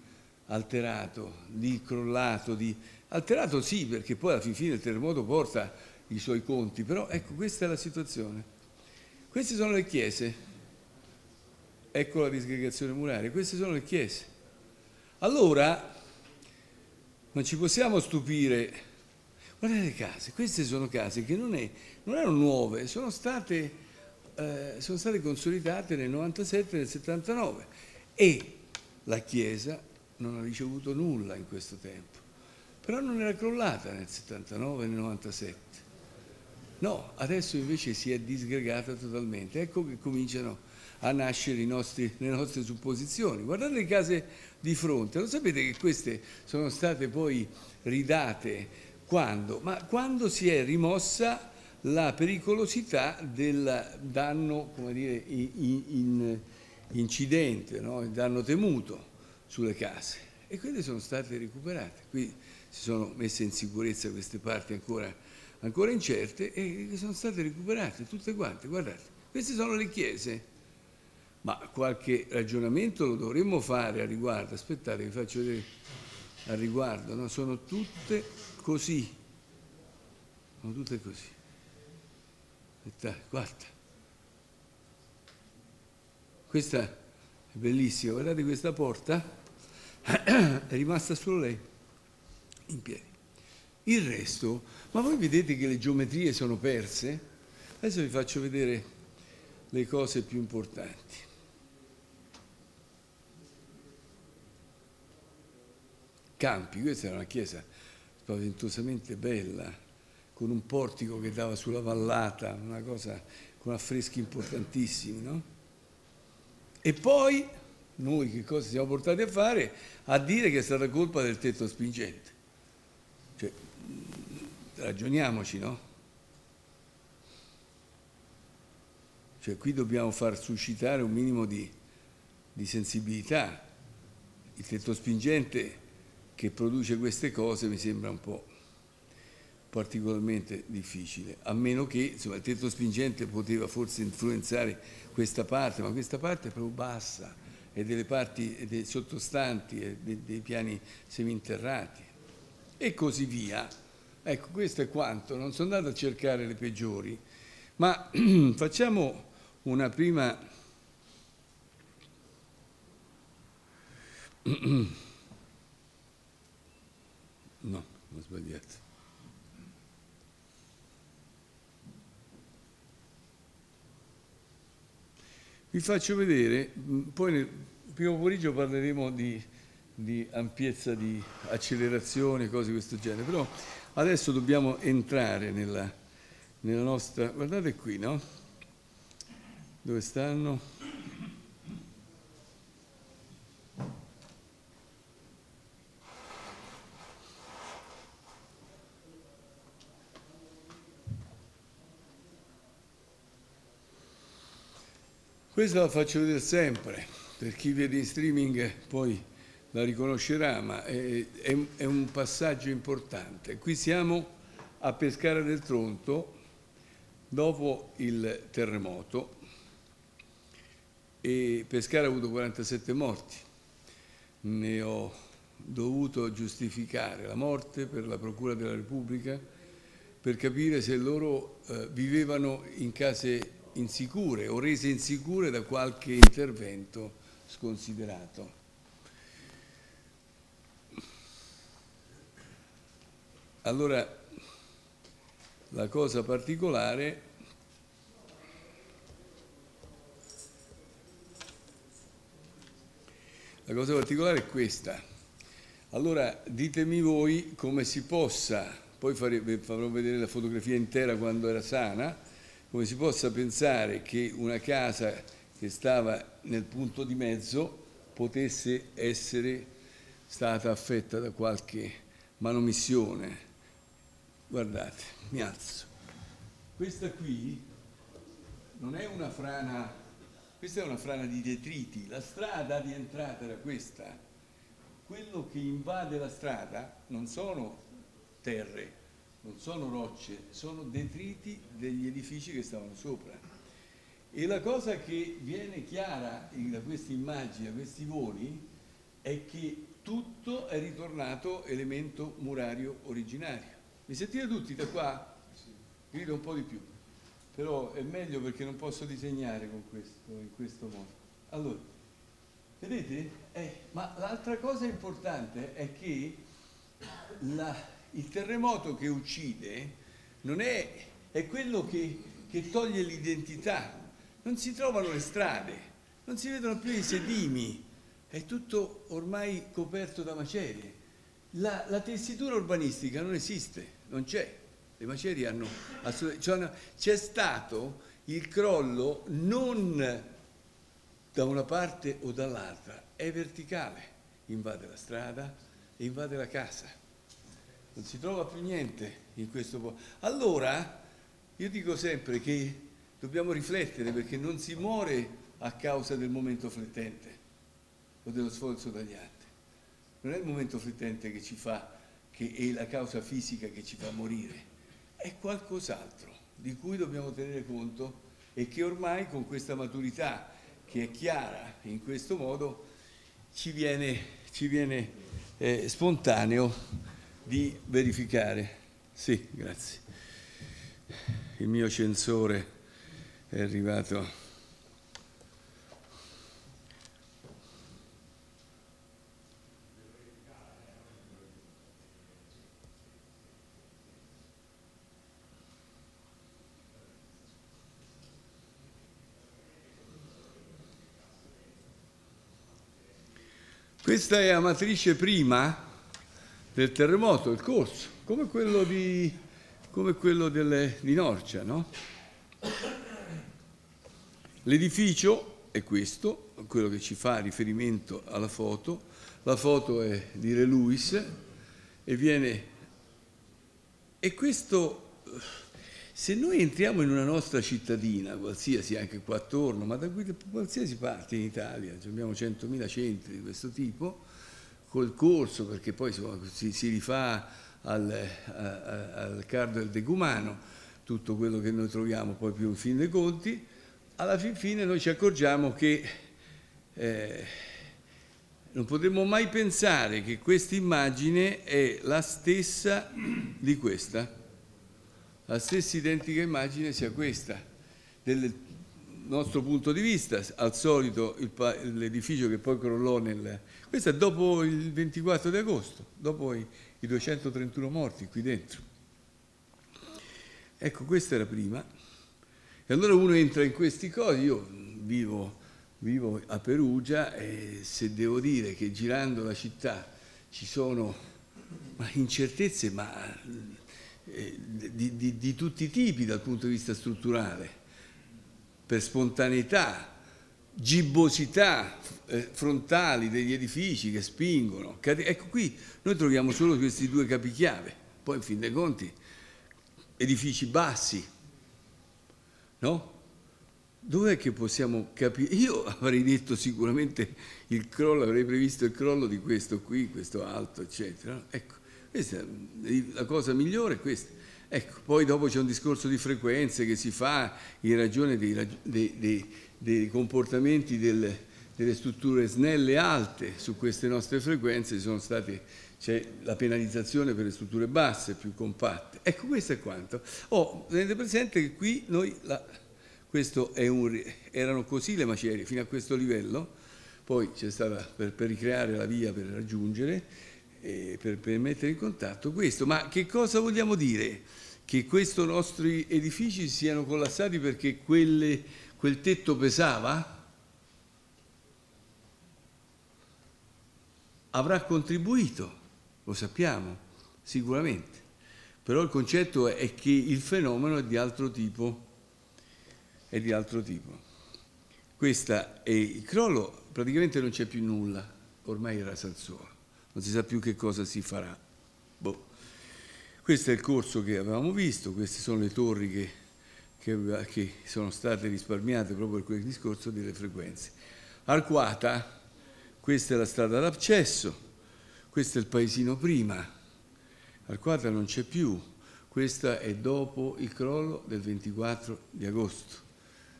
alterato, di crollato, di... alterato sì perché poi alla fine il terremoto porta i suoi conti, però ecco questa è la situazione. Queste sono le chiese, ecco la disgregazione muraria, queste sono le chiese. Allora non ci possiamo stupire, guardate le case, queste sono case che non è non erano nuove, sono state, eh, sono state consolidate nel 97 e nel 79 e la Chiesa non ha ricevuto nulla in questo tempo, però non era crollata nel 79 e nel 97. No, adesso invece si è disgregata totalmente. Ecco che cominciano a nascere nostri, le nostre supposizioni. Guardate le case di fronte, lo sapete che queste sono state poi ridate quando? Ma quando si è rimossa la pericolosità del danno come dire, in, in, incidente, no? il danno temuto sulle case e quelle sono state recuperate. qui si sono messe in sicurezza queste parti ancora, ancora incerte e sono state recuperate tutte quante. Guardate, queste sono le chiese. Ma qualche ragionamento lo dovremmo fare a riguardo. Aspettate, vi faccio vedere a riguardo. No? Sono tutte così. Sono tutte così. Aspetta, guarda. Questa è bellissima, guardate questa porta, è rimasta solo lei in piedi. Il resto, ma voi vedete che le geometrie sono perse? Adesso vi faccio vedere le cose più importanti. Campi, questa era una chiesa spaventosamente bella, con un portico che dava sulla vallata, una cosa con affreschi importantissimi. No? E poi noi che cosa siamo portati a fare? A dire che è stata colpa del tetto spingente. Cioè, ragioniamoci, no? Cioè qui dobbiamo far suscitare un minimo di, di sensibilità. Il tetto spingente che produce queste cose mi sembra un po' particolarmente difficile, a meno che insomma, il tetto spingente poteva forse influenzare questa parte, ma questa parte è proprio bassa e delle parti dei sottostanti e dei, dei piani seminterrati e così via. Ecco, questo è quanto, non sono andato a cercare le peggiori, ma facciamo una prima... no, ho sbagliato. Vi faccio vedere, mm, poi nel primo pomeriggio parleremo di, di ampiezza di accelerazione, cose di questo genere, però adesso dobbiamo entrare nella, nella nostra... guardate qui, no? Dove stanno? Questa la faccio vedere sempre, per chi vede in streaming poi la riconoscerà, ma è, è, è un passaggio importante. Qui siamo a Pescara del Tronto, dopo il terremoto, e Pescara ha avuto 47 morti. Ne ho dovuto giustificare la morte per la Procura della Repubblica per capire se loro eh, vivevano in case insicure o rese insicure da qualche intervento sconsiderato. Allora, la cosa particolare La cosa particolare è questa. Allora ditemi voi come si possa, poi farò vedere la fotografia intera quando era sana, come si possa pensare che una casa che stava nel punto di mezzo potesse essere stata affetta da qualche manomissione. Guardate, mi alzo. Questa qui non è una frana, questa è una frana di detriti, la strada di entrata era questa. Quello che invade la strada non sono terre, non sono rocce, sono detriti degli edifici che stavano sopra. E la cosa che viene chiara da queste immagini, da questi voli, è che tutto è ritornato elemento murario originario. Mi sentite tutti da qua? Grido un po' di più, però è meglio perché non posso disegnare con questo, in questo modo. Allora, vedete? Eh, ma l'altra cosa importante è che la, il terremoto che uccide è, è, quello che, che toglie l'identità. Non si trovano le strade, non si vedono più i sedimi, è tutto ormai coperto da macerie. La, la tessitura urbanistica non esiste, non c'è. Le macerie hanno Cioè, c'è stato il crollo non da una parte o dall'altra, è verticale. Invade la strada e invade la casa non si trova più niente in questo posto. Allora io dico sempre che dobbiamo riflettere perché non si muore a causa del momento flettente o dello sforzo tagliante. Non è il momento flettente che ci fa, che è la causa fisica che ci fa morire, è qualcos'altro di cui dobbiamo tenere conto e che ormai con questa maturità che è chiara in questo modo ci viene, ci viene eh, spontaneo di verificare. Sì, grazie. Il mio censore è arrivato. Questa è la matrice prima del terremoto, il corso, come quello di, come quello delle, di Norcia. No? L'edificio è questo, quello che ci fa riferimento alla foto. La foto è di Re Luis e viene... E questo, se noi entriamo in una nostra cittadina, qualsiasi anche qua attorno, ma da qualsiasi parte in Italia, abbiamo 100.000 centri di questo tipo, col corso, perché poi insomma, si, si, rifà al, eh, a, a, al Cardo e al tutto quello che noi troviamo poi più in fin dei conti, alla fin fine noi ci accorgiamo che eh, non potremmo mai pensare che questa immagine è la stessa di questa, la stessa identica immagine sia questa, del, nostro punto di vista, al solito l'edificio che poi crollò nel... Questo è dopo il 24 di agosto, dopo i, i 231 morti qui dentro. Ecco, questa era prima. E allora uno entra in questi cosi, io vivo, vivo a Perugia e se devo dire che girando la città ci sono incertezze ma, eh, di, di, di tutti i tipi dal punto di vista strutturale per spontaneità, gibbosità eh, frontali degli edifici che spingono. Ecco qui noi troviamo solo questi due capichiave, poi in fin dei conti edifici bassi, no? Dov'è che possiamo capire? Io avrei detto sicuramente il crollo, avrei previsto il crollo di questo qui, questo alto, eccetera. Ecco, questa è la cosa migliore è questa. Ecco, poi dopo c'è un discorso di frequenze che si fa in ragione dei, dei, dei, dei comportamenti del, delle strutture snelle e alte su queste nostre frequenze, c'è la penalizzazione per le strutture basse, più compatte. Ecco, questo è quanto. Oh, tenete presente che qui noi, la, un, erano così le macerie fino a questo livello, poi c'è stata per, per ricreare la via per raggiungere, eh, per, per mettere in contatto questo. Ma che cosa vogliamo dire? Che questi nostri edifici siano collassati perché quelle, quel tetto pesava? Avrà contribuito, lo sappiamo, sicuramente. Però il concetto è che il fenomeno è di altro tipo. È di altro tipo. Questa è il crollo, praticamente non c'è più nulla, ormai era suolo non si sa più che cosa si farà. Boh. Questo è il corso che avevamo visto, queste sono le torri che, che, che sono state risparmiate proprio per quel discorso delle frequenze. Arquata, questa è la strada d'accesso, questo è il paesino prima, Arquata non c'è più, questa è dopo il crollo del 24 di agosto.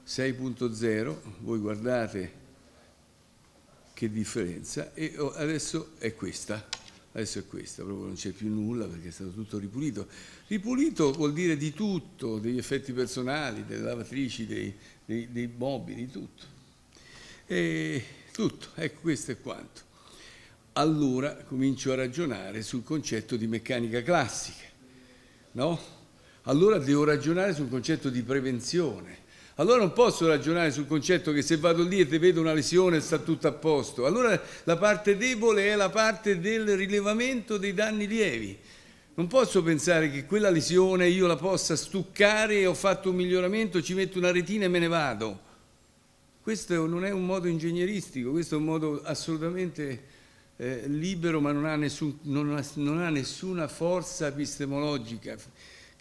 6.0, voi guardate che differenza e oh, adesso è questa, adesso è questa, proprio non c'è più nulla perché è stato tutto ripulito. Ripulito vuol dire di tutto, degli effetti personali, delle lavatrici, dei, dei, dei mobili, tutto. E tutto, ecco questo è quanto. Allora comincio a ragionare sul concetto di meccanica classica, no? Allora devo ragionare sul concetto di prevenzione allora non posso ragionare sul concetto che se vado lì e ti vedo una lesione sta tutto a posto. Allora la parte debole è la parte del rilevamento dei danni lievi. Non posso pensare che quella lesione io la possa stuccare e ho fatto un miglioramento, ci metto una retina e me ne vado. Questo non è un modo ingegneristico, questo è un modo assolutamente eh, libero ma non ha, nessun, non, ha, non ha nessuna forza epistemologica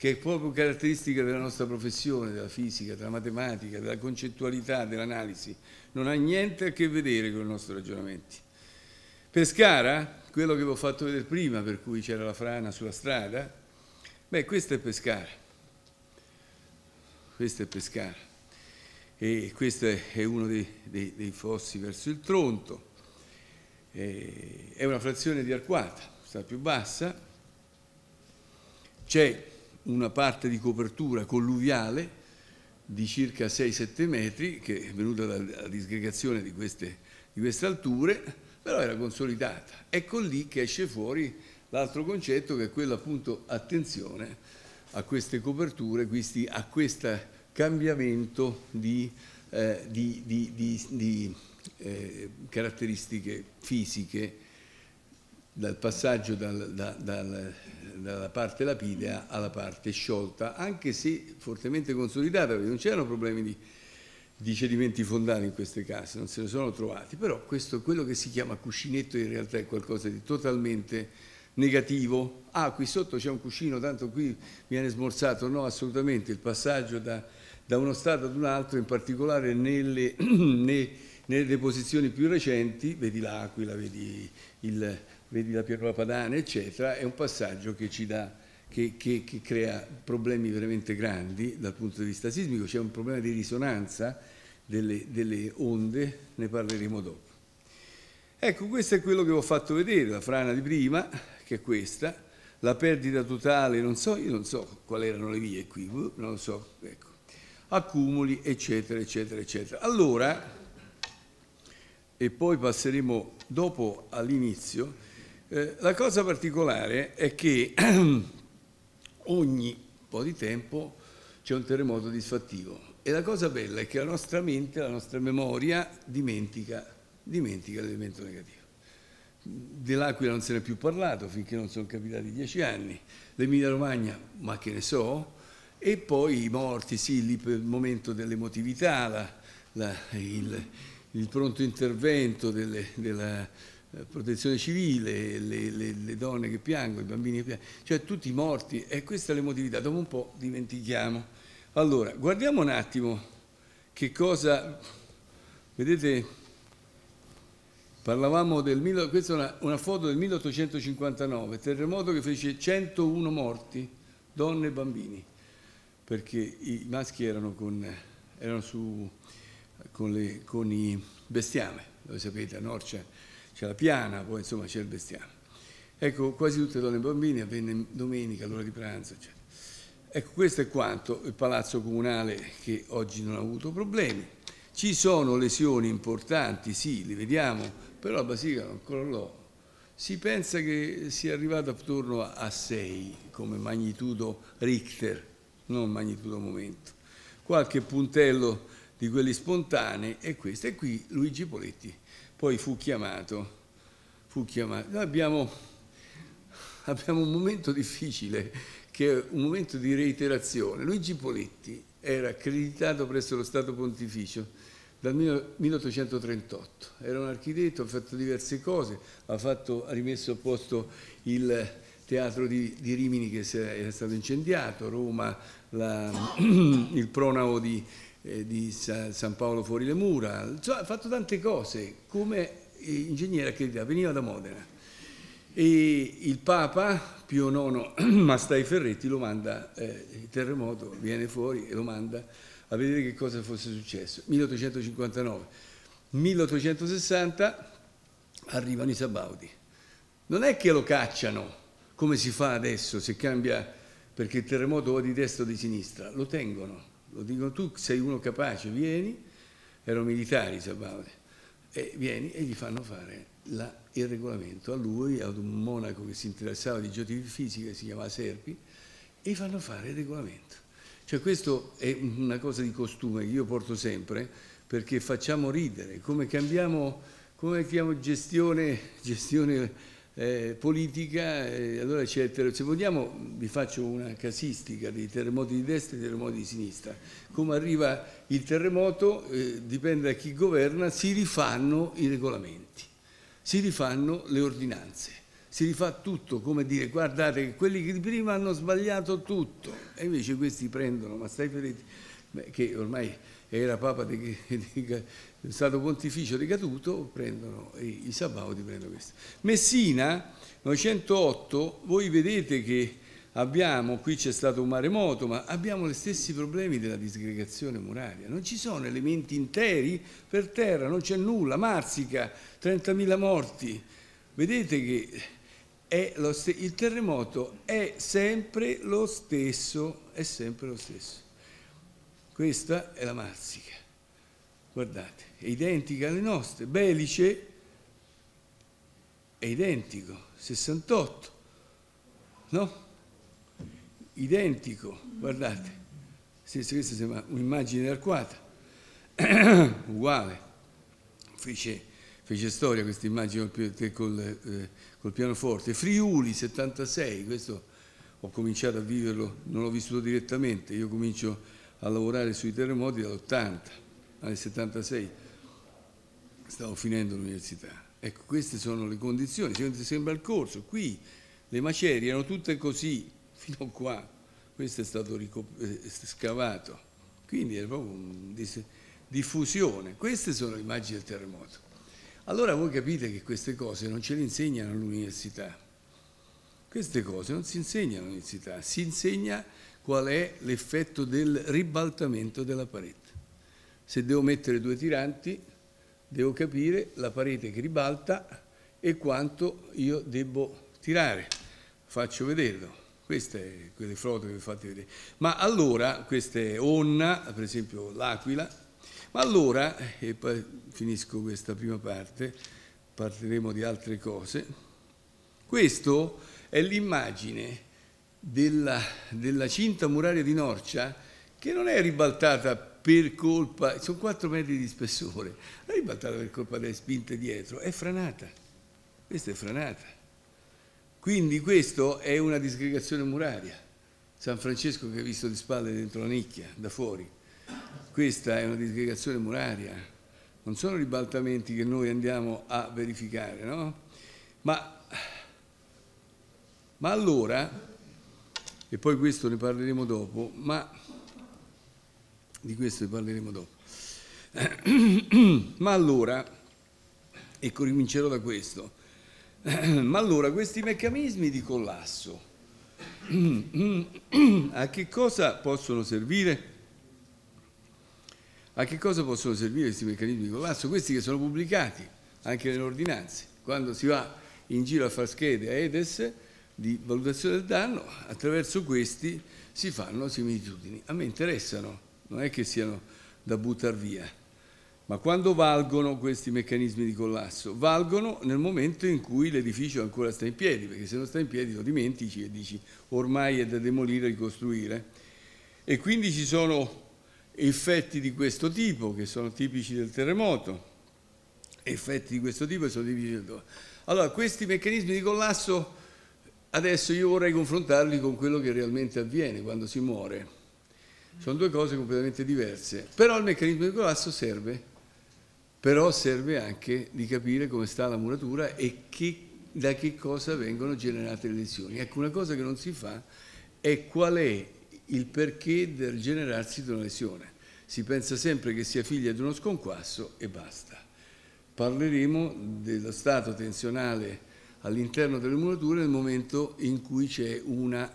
che è proprio caratteristica della nostra professione, della fisica, della matematica, della concettualità, dell'analisi, non ha niente a che vedere con i nostri ragionamenti. Pescara, quello che vi ho fatto vedere prima, per cui c'era la frana sulla strada, beh, questa è Pescara. Questa è Pescara. E questo è uno dei, dei, dei fossi verso il Tronto. E è una frazione di arcuata, sta più bassa. C'è una parte di copertura colluviale di circa 6-7 metri che è venuta dalla disgregazione di queste, di queste alture, però era consolidata. Ecco lì che esce fuori l'altro concetto che è quello appunto attenzione a queste coperture, quindi a questo cambiamento di, eh, di, di eh, caratteristiche fisiche dal passaggio dal, da, dal, dalla parte lapidea alla parte sciolta, anche se fortemente consolidata, perché non c'erano problemi di, di cedimenti fondali in queste case, non se ne sono trovati, però questo, quello che si chiama cuscinetto in realtà è qualcosa di totalmente negativo, ah qui sotto c'è un cuscino, tanto qui viene smorzato, no assolutamente, il passaggio da, da uno stato ad un altro, in particolare nelle, nelle, nelle posizioni più recenti, vedi l'Aquila, vedi il, vedi la pianola padana, eccetera, è un passaggio che ci dà, che, che, che crea problemi veramente grandi dal punto di vista sismico, c'è un problema di risonanza delle, delle onde, ne parleremo dopo. Ecco, questo è quello che vi ho fatto vedere, la frana di prima, che è questa, la perdita totale, non so, io non so quali erano le vie qui, boh, non lo so, ecco, accumuli, eccetera, eccetera, eccetera. Allora, e poi passeremo dopo all'inizio, eh, la cosa particolare è che ogni po' di tempo c'è un terremoto disfattivo e la cosa bella è che la nostra mente, la nostra memoria dimentica, dimentica l'elemento negativo. Dell'Aquila non se n'è più parlato finché non sono capitati dieci anni, l'Emilia Romagna, ma che ne so, e poi i morti, sì, il momento dell'emotività, il, il, pronto intervento delle, della, eh, protezione civile, le, le, le, donne che piangono, i bambini che piangono, cioè tutti i morti e questa è l'emotività, dopo un po' dimentichiamo. Allora, guardiamo un attimo che cosa, vedete, parlavamo del, questa è una, una foto del 1859, terremoto che fece 101 morti, donne e bambini, perché i maschi erano con, erano su, con, le, con i bestiame, lo sapete, a Norcia c'è la Piana, poi insomma c'è il bestiame. Ecco, quasi tutte le donne e bambini, avvenne domenica l'ora di pranzo, eccetera. Ecco, questo è quanto il palazzo comunale che oggi non ha avuto problemi. Ci sono lesioni importanti, sì, li vediamo, però la Basilica non crollò. Si pensa che sia arrivata attorno a 6 come magnitudo Richter, non magnitudo momento. Qualche puntello di quelli spontanei e questo. E qui Luigi Poletti poi fu chiamato. Fu chiamato. Noi abbiamo, abbiamo un momento difficile, che è un momento di reiterazione. Luigi Poletti era accreditato presso lo Stato Pontificio dal 1838. Era un architetto, ha fatto diverse cose, ha, fatto, ha rimesso a posto il teatro di, di Rimini che era stato incendiato, Roma, la, il pronao di, eh, di San Paolo fuori le mura, ha fatto tante cose come ingegnere che veniva da Modena. E il Papa Pio IX Mastai Ferretti lo manda, eh, il terremoto viene fuori e lo manda a vedere che cosa fosse successo. 1859, 1860 arrivano i Sabaudi. Non è che lo cacciano come si fa adesso, se cambia perché il terremoto va di destra o di sinistra, lo tengono lo dicono tu sei uno capace, vieni, erano militari Sabaudi, e vieni e gli fanno fare la, il regolamento a lui, ad un monaco che si interessava di geofisica, che si chiamava Serpi, e gli fanno fare il regolamento. Cioè questo è una cosa di costume che io porto sempre perché facciamo ridere, come cambiamo, come chiamo gestione, gestione eh, politica, eh, allora c'è il terremoto. Se vogliamo vi faccio una casistica dei terremoti di destra e dei terremoti di sinistra. Come arriva il terremoto eh, dipende da chi governa, si rifanno i regolamenti, si rifanno le ordinanze, si rifà tutto, come dire guardate che quelli che prima hanno sbagliato tutto e invece questi prendono, ma stai feriti che ormai era Papa di, di, di Stato Pontificio decaduto, prendono i, i Sabaudi, prendono questo. Messina 908, voi vedete che abbiamo, qui c'è stato un maremoto, ma abbiamo gli stessi problemi della disgregazione muraria. Non ci sono elementi interi per terra, non c'è nulla, Marsica, 30.000 morti. Vedete che il terremoto è sempre lo stesso, è sempre lo stesso. Questa è la Marsica, guardate, è identica alle nostre. Belice è identico, 68, no? Identico, guardate, questa sembra un'immagine arcuata, uguale, fece, fece storia questa immagine col, col, eh, col pianoforte. Friuli, 76, questo ho cominciato a viverlo, non l'ho vissuto direttamente, io comincio a lavorare sui terremoti dall'80 al 76, stavo finendo l'università. Ecco, queste sono le condizioni, sembra il corso, qui le macerie erano tutte così, fino a qua, questo è stato eh, scavato, quindi è proprio una diffusione, queste sono le immagini del terremoto. Allora voi capite che queste cose non ce le insegnano all'università, queste cose non si insegnano all'università, si insegna qual è l'effetto del ribaltamento della parete. Se devo mettere due tiranti, devo capire la parete che ribalta e quanto io devo tirare. Faccio vederlo. Queste sono quelle foto che vi ho fatto vedere. Ma allora, questa è Onna, per esempio l'Aquila, ma allora, e poi finisco questa prima parte, parleremo di altre cose, questo è l'immagine della, della cinta muraria di Norcia che non è ribaltata per colpa, sono 4 metri di spessore, non è ribaltata per colpa delle spinte dietro, è franata, questa è franata. Quindi questa è una disgregazione muraria. San Francesco che è visto di spalle dentro la nicchia, da fuori. Questa è una disgregazione muraria. Non sono ribaltamenti che noi andiamo a verificare, no? Ma, ma allora e poi questo ne parleremo dopo, ma di questo ne parleremo dopo. ma allora, ecco ricomincerò da questo, ma allora questi meccanismi di collasso a che cosa possono servire? A che cosa possono servire questi meccanismi di collasso? Questi che sono pubblicati anche nelle ordinanze. Quando si va in giro a fare schede a EDES, di valutazione del danno, attraverso questi si fanno similitudini. A me interessano, non è che siano da buttare via, ma quando valgono questi meccanismi di collasso? Valgono nel momento in cui l'edificio ancora sta in piedi, perché se non sta in piedi lo dimentici e dici ormai è da demolire e ricostruire. E quindi ci sono effetti di questo tipo, che sono tipici del terremoto, effetti di questo tipo che sono tipici del... Allora, questi meccanismi di collasso Adesso io vorrei confrontarli con quello che realmente avviene quando si muore. Sono due cose completamente diverse, però il meccanismo di collasso serve, però serve anche di capire come sta la muratura e che, da che cosa vengono generate le lesioni. Ecco, una cosa che non si fa è qual è il perché del generarsi di una lesione. Si pensa sempre che sia figlia di uno sconquasso e basta. Parleremo dello stato tensionale all'interno delle murature nel momento in cui c'è una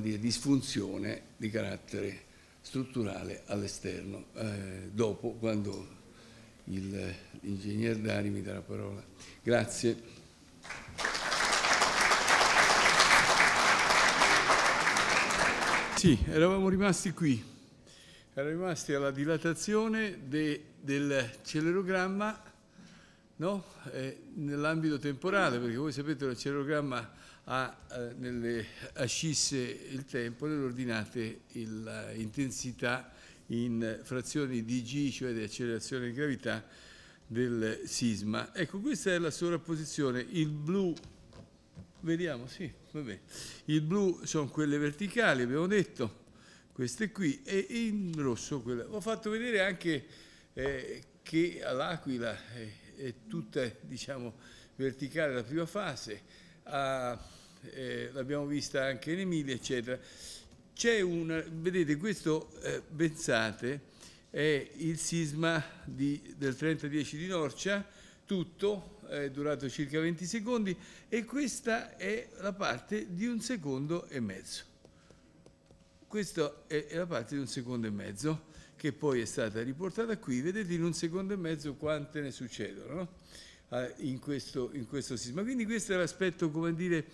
dire, disfunzione di carattere strutturale all'esterno. Eh, dopo, quando l'ingegner Dari mi darà la parola. Grazie. Sì, eravamo rimasti qui, eravamo rimasti alla dilatazione de, del celerogramma no? eh, nell'ambito temporale, perché voi sapete l'accelerogramma ha eh, nelle ascisse il tempo, nelle ordinate l'intensità eh, in frazioni di g, cioè di accelerazione di gravità, del sisma. Ecco, questa è la sovrapposizione. Il blu, vediamo, sì, vabbè. Il blu sono quelle verticali, abbiamo detto, queste qui, e in rosso quelle. Ho fatto vedere anche eh, che all'Aquila... Eh, è tutta diciamo, verticale la prima fase, eh, l'abbiamo vista anche in Emilia, eccetera. C'è un, vedete, questo, eh, pensate, è il sisma di, del 30-10 di Norcia, tutto, è durato circa 20 secondi, e questa è la parte di un secondo e mezzo. Questa è la parte di un secondo e mezzo che poi è stata riportata qui, vedete in un secondo e mezzo quante ne succedono no? Ah, in, questo, in, questo, sisma. Quindi questo è l'aspetto, come dire,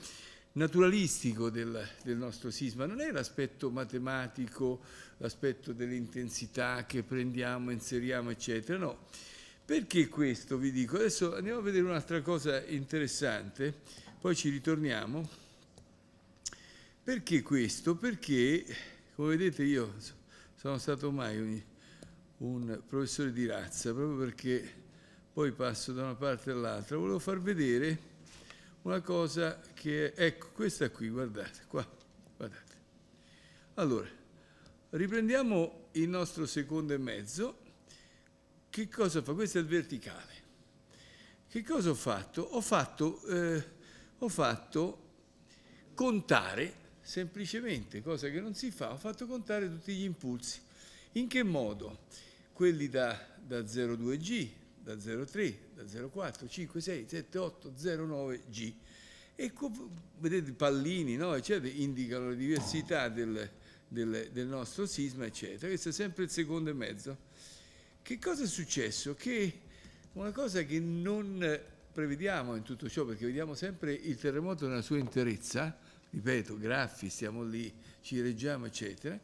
naturalistico del, del, nostro sisma, non è l'aspetto matematico, l'aspetto dell'intensità che prendiamo, inseriamo, eccetera, no. Perché questo vi dico? Adesso andiamo a vedere un'altra cosa interessante, poi ci ritorniamo. Perché questo? Perché, come vedete io sono stato mai un, un professore di razza, proprio perché poi passo da una parte all'altra. Volevo far vedere una cosa che è, ecco, questa qui, guardate, qua, guardate. Allora, riprendiamo il nostro secondo e mezzo. Che cosa fa? Questo è il verticale. Che cosa ho fatto? Ho fatto, eh, ho fatto contare semplicemente, cosa che non si fa, ho fatto contare tutti gli impulsi. In che modo? Quelli da, da 0,2G, da 0,3, da 0,4, 5, 6, 7, 8, 0,9G. E vedete i pallini, no? eccetera, indicano la diversità del, del, del nostro sisma, eccetera. Questo è sempre il secondo e mezzo. Che cosa è successo? Che una cosa che non prevediamo in tutto ciò, perché vediamo sempre il terremoto nella sua interezza, ripeto, graffi, stiamo lì, ci reggiamo, eccetera,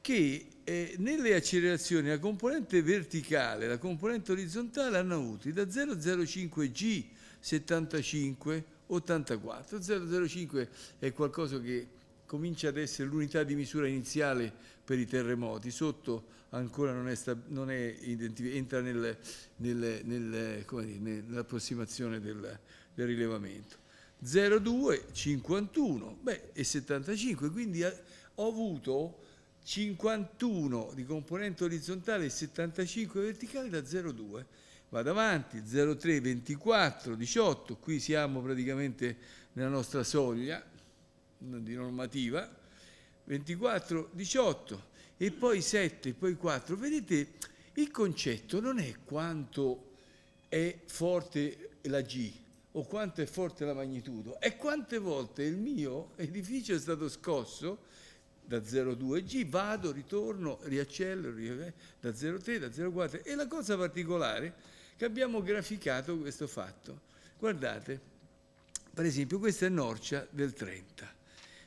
che eh, nelle accelerazioni la componente verticale e la componente orizzontale hanno avuto da 005 G 75 84. 005 è qualcosa che comincia ad essere l'unità di misura iniziale per i terremoti, sotto ancora non, è, non è entra nel, nel, nel, nell'approssimazione del, del rilevamento. 02, 51 beh, e 75, quindi ho avuto 51 di componente orizzontale e 75 verticale da 0,2. Vado avanti, 0,3, 24, 18, qui siamo praticamente nella nostra soglia di normativa, 24, 18 e poi 7, poi 4. Vedete, il concetto non è quanto è forte la G, o oh, quanto è forte la magnitudo e quante volte il mio edificio è stato scosso da 0,2G, vado, ritorno, riaccello, da 0,3, da 0,4. E la cosa particolare è che abbiamo graficato questo fatto. Guardate, per esempio questa è Norcia del 30.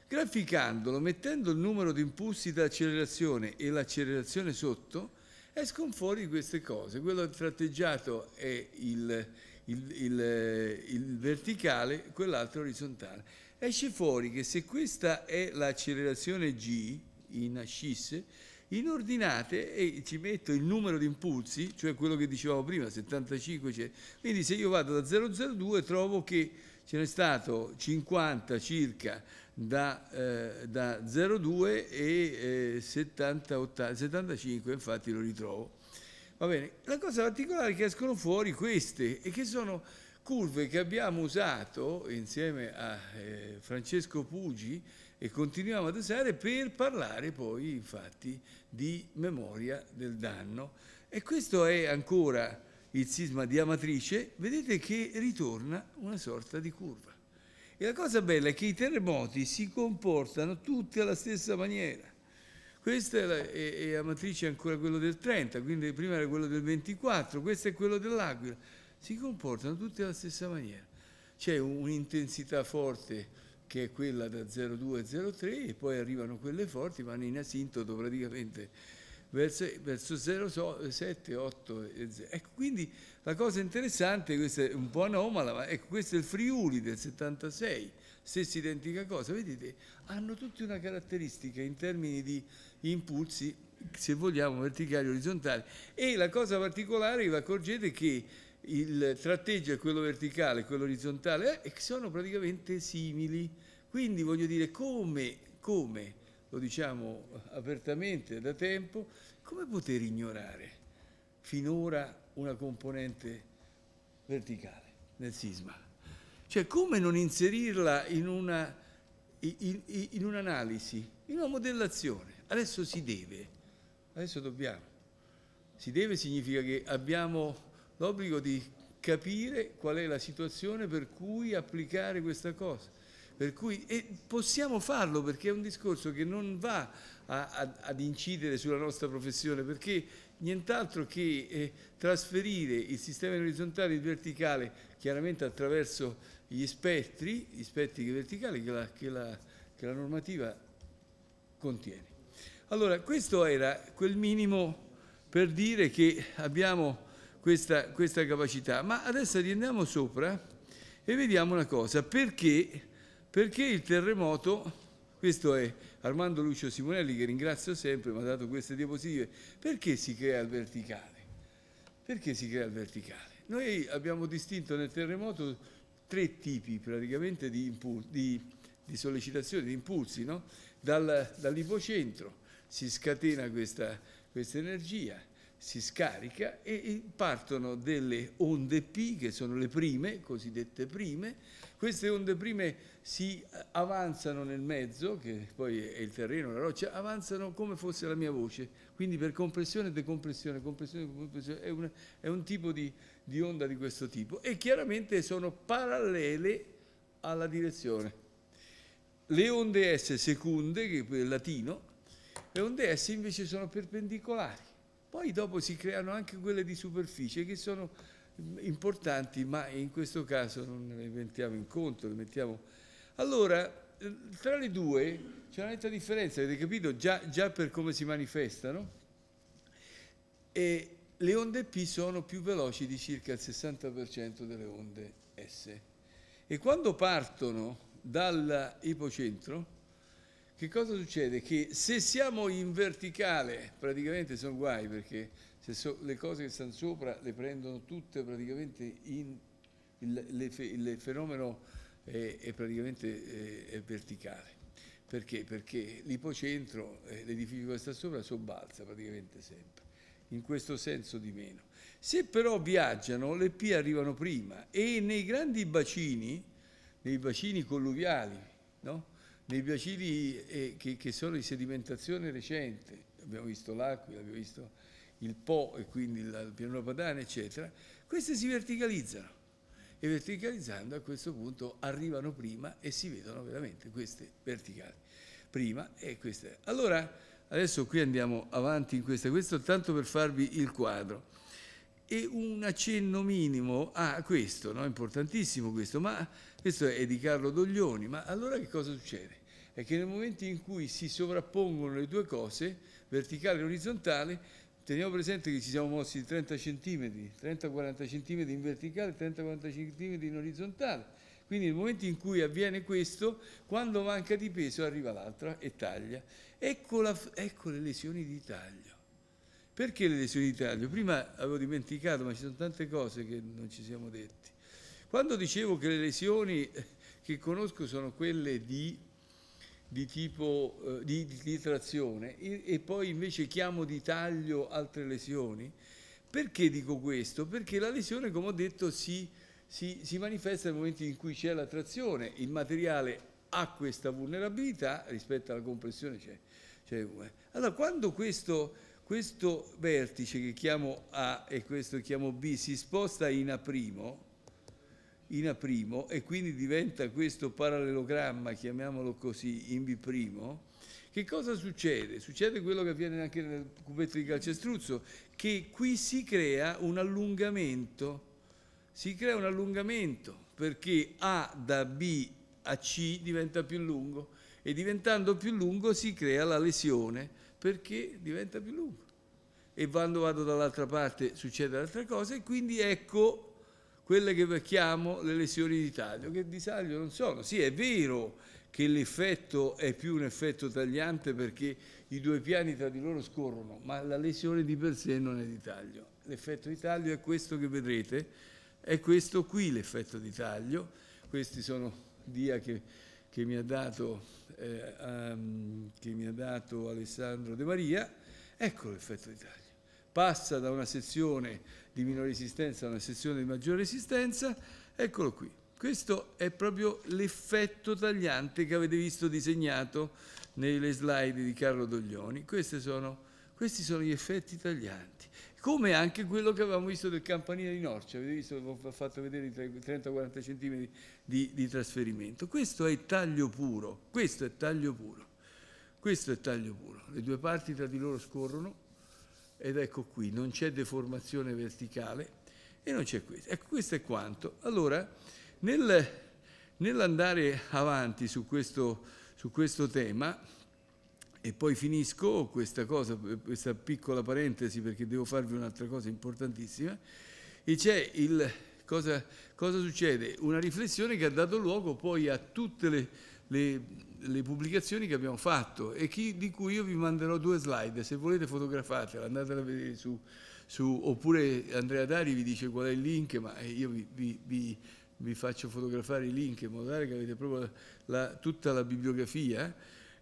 Graficandolo, mettendo il numero di impulsi da accelerazione e l'accelerazione sotto, escono fuori queste cose. Quello tratteggiato è il il, il, eh, il verticale, quell'altro orizzontale. Esce fuori che se questa è l'accelerazione g in ascisse, in ordinate e ci metto il numero di impulsi, cioè quello che dicevamo prima, 75, cioè. quindi se io vado da 002 trovo che ce n'è stato 50 circa da, eh, da 02 e eh, 70, 80, 75, infatti lo ritrovo. Va bene, la cosa particolare è che escono fuori queste e che sono curve che abbiamo usato insieme a eh, Francesco Pugi e continuiamo ad usare per parlare poi infatti di memoria del danno. E questo è ancora il sisma di Amatrice, vedete che ritorna una sorta di curva. E la cosa bella è che i terremoti si comportano tutti alla stessa maniera. Questa è, è, è a matrice ancora quello del 30, quindi prima era quello del 24, questo è quello dell'Aquila. Si comportano tutti alla stessa maniera. C'è un'intensità forte che è quella da 02 a 03 e poi arrivano quelle forti, vanno in asintoto praticamente verso, verso 0, 8 e 0. Ecco, quindi la cosa interessante, questa è un po' anomala, ma ecco, questo è il Friuli del 76, stessa identica cosa, vedete, hanno tutti una caratteristica in termini di impulsi, se vogliamo, verticali e orizzontali. E la cosa particolare, vi accorgete che il tratteggio è quello verticale e quello orizzontale eh, e sono praticamente simili. Quindi voglio dire come, come, lo diciamo apertamente da tempo, come poter ignorare finora una componente verticale nel sisma? Cioè come non inserirla in un'analisi, in, in, in, in una modellazione? adesso si deve, adesso dobbiamo. Si deve significa che abbiamo l'obbligo di capire qual è la situazione per cui applicare questa cosa. Per cui possiamo farlo perché è un discorso che non va a, a, ad incidere sulla nostra professione, perché nient'altro che eh, trasferire il sistema in orizzontale e in verticale, chiaramente attraverso gli spettri, gli spettri verticali che la, che la, che la normativa contiene. Allora, questo era quel minimo per dire che abbiamo questa, questa capacità, ma adesso riandiamo sopra e vediamo una cosa, perché, perché il terremoto questo è Armando Lucio Simonelli che ringrazio sempre, mi ha dato queste diapositive. Perché si crea il verticale? Perché si crea il verticale? Noi abbiamo distinto nel terremoto tre tipi praticamente di, di, di sollecitazioni, di impulsi, no? Dal, dall'ipocentro, si scatena questa, questa energia, si scarica e partono delle onde P, che sono le prime, cosiddette prime. Queste onde prime si eh, avanzano nel mezzo, che poi è il terreno, la roccia, avanzano come fosse la mia voce, quindi per compressione e decompressione, compressione, e decompressione è, è, un tipo di, di onda di questo tipo e chiaramente sono parallele alla direzione. Le onde S seconde, che è latino, le onde S invece sono perpendicolari. Poi dopo si creano anche quelle di superficie che sono mm, importanti, ma in questo caso non le mettiamo in conto. Mettiamo... Allora, eh, tra le due c'è una netta differenza, avete capito? Già, già per come si manifestano. E le onde P sono più veloci di circa il 60% delle onde S. E quando partono dall'ipocentro, che cosa succede? Che se siamo in verticale, praticamente sono guai perché so, le cose che stanno sopra le prendono tutte praticamente in... Il, le, il fenomeno è, è praticamente è, è verticale. Perché? Perché l'ipocentro, eh, l'edificio che sta sopra, sobbalza praticamente sempre, in questo senso di meno. Se però viaggiano, le P arrivano prima e nei grandi bacini, nei bacini colluviali, no? nei biacini eh, che, che, sono di sedimentazione recente, abbiamo visto l'Aquila, abbiamo visto il Po e quindi la, la pianura padana, eccetera, queste si verticalizzano e verticalizzando a questo punto arrivano prima e si vedono veramente queste verticali. Prima e queste. Allora, adesso qui andiamo avanti in questa, questo tanto per farvi il quadro. E un accenno minimo a questo, no? importantissimo questo, ma questo è di Carlo Doglioni, ma allora che cosa succede? è che nel momento in cui si sovrappongono le due cose, verticale e orizzontale, teniamo presente che ci siamo mossi 30 cm, 30-40 cm in verticale, e 30-40 cm in orizzontale. Quindi nel momento in cui avviene questo, quando manca di peso arriva l'altra e taglia. Ecco, la, ecco le lesioni di taglio. Perché le lesioni di taglio? Prima avevo dimenticato, ma ci sono tante cose che non ci siamo detti. Quando dicevo che le lesioni eh, che conosco sono quelle di di tipo eh, di, di trazione e, e poi invece chiamo di taglio altre lesioni. Perché dico questo? Perché la lesione, come ho detto, si, si, si manifesta nel momento in cui c'è la trazione, il materiale ha questa vulnerabilità rispetto alla compressione c'è. Allora, quando questo, questo, vertice che chiamo A e questo che chiamo B si sposta in A', in A' primo e quindi diventa questo parallelogramma, chiamiamolo così, in B', primo, che cosa succede? Succede quello che avviene anche nel cubetto di calcestruzzo, che qui si crea un allungamento, si crea un allungamento perché A da B a C diventa più lungo e diventando più lungo si crea la lesione perché diventa più lungo. E quando vado dall'altra parte succede l'altra cosa e quindi ecco quelle che chiamo le lesioni di taglio, che di taglio non sono. Sì, è vero che l'effetto è più un effetto tagliante perché i due piani tra di loro scorrono, ma la lesione di per sé non è di taglio. L'effetto di taglio è questo che vedrete, è questo qui l'effetto di taglio. Questi sono dia che, che, mi dato, eh, um, che, mi ha dato, Alessandro De Maria. Ecco l'effetto di taglio. Passa da una sezione di minore resistenza a una sezione di maggiore resistenza, eccolo qui. Questo è proprio l'effetto tagliante che avete visto disegnato nelle slide di Carlo Doglioni. Sono, questi sono gli effetti taglianti. Come anche quello che avevamo visto del campanile di Norcia, avete visto, vi ho fatto vedere i 30-40 cm di, di trasferimento. Questo è taglio puro, questo è taglio puro, questo è taglio puro. Le due parti tra di loro scorrono, ed ecco qui, non c'è deformazione verticale e non c'è questo. Ecco, questo è quanto. Allora, nel, nell'andare avanti su questo, su questo tema, e poi finisco questa cosa, questa piccola parentesi perché devo farvi un'altra cosa importantissima. E c'è il cosa, cosa, succede? Una riflessione che ha dato luogo poi a tutte le, le le pubblicazioni che abbiamo fatto e chi, di cui io vi manderò due slide, se volete fotografatela, andatela a vedere su, su oppure Andrea Dari vi dice qual è il link, ma io vi, vi, vi, vi faccio fotografare i link in modo tale che avete proprio la, tutta la bibliografia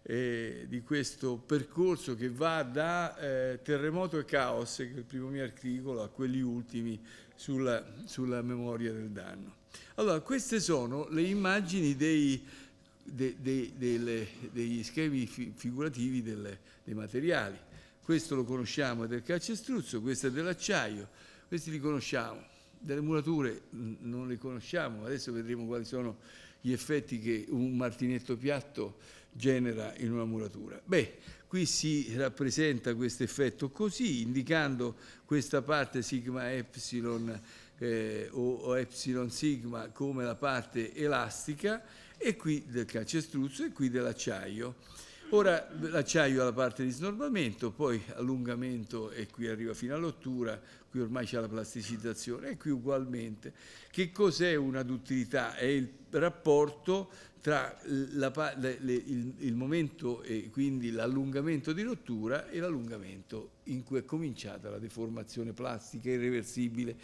eh, di questo percorso che va da eh, Terremoto e Caos, che è il primo mio articolo, a quelli ultimi sulla, sulla memoria del danno. Allora, queste sono le immagini dei de, de, delle, degli schemi fi, figurativi delle, dei materiali. Questo lo conosciamo del calcestruzzo, questo è dell'acciaio, questi li conosciamo. Delle murature non le conosciamo, adesso vedremo quali sono gli effetti che un martinetto piatto genera in una muratura. Beh, qui si rappresenta questo effetto così, indicando questa parte sigma epsilon eh, o, o epsilon sigma come la parte elastica e qui del calcestruzzo e qui dell'acciaio. Ora l'acciaio ha la parte di snorbamento, poi allungamento e qui arriva fino a lottura, qui ormai c'è la plasticizzazione e qui ugualmente. Che cos'è una duttilità? È il rapporto tra la, le, le, il, il, momento e quindi l'allungamento di rottura e l'allungamento in cui è cominciata la deformazione plastica irreversibile.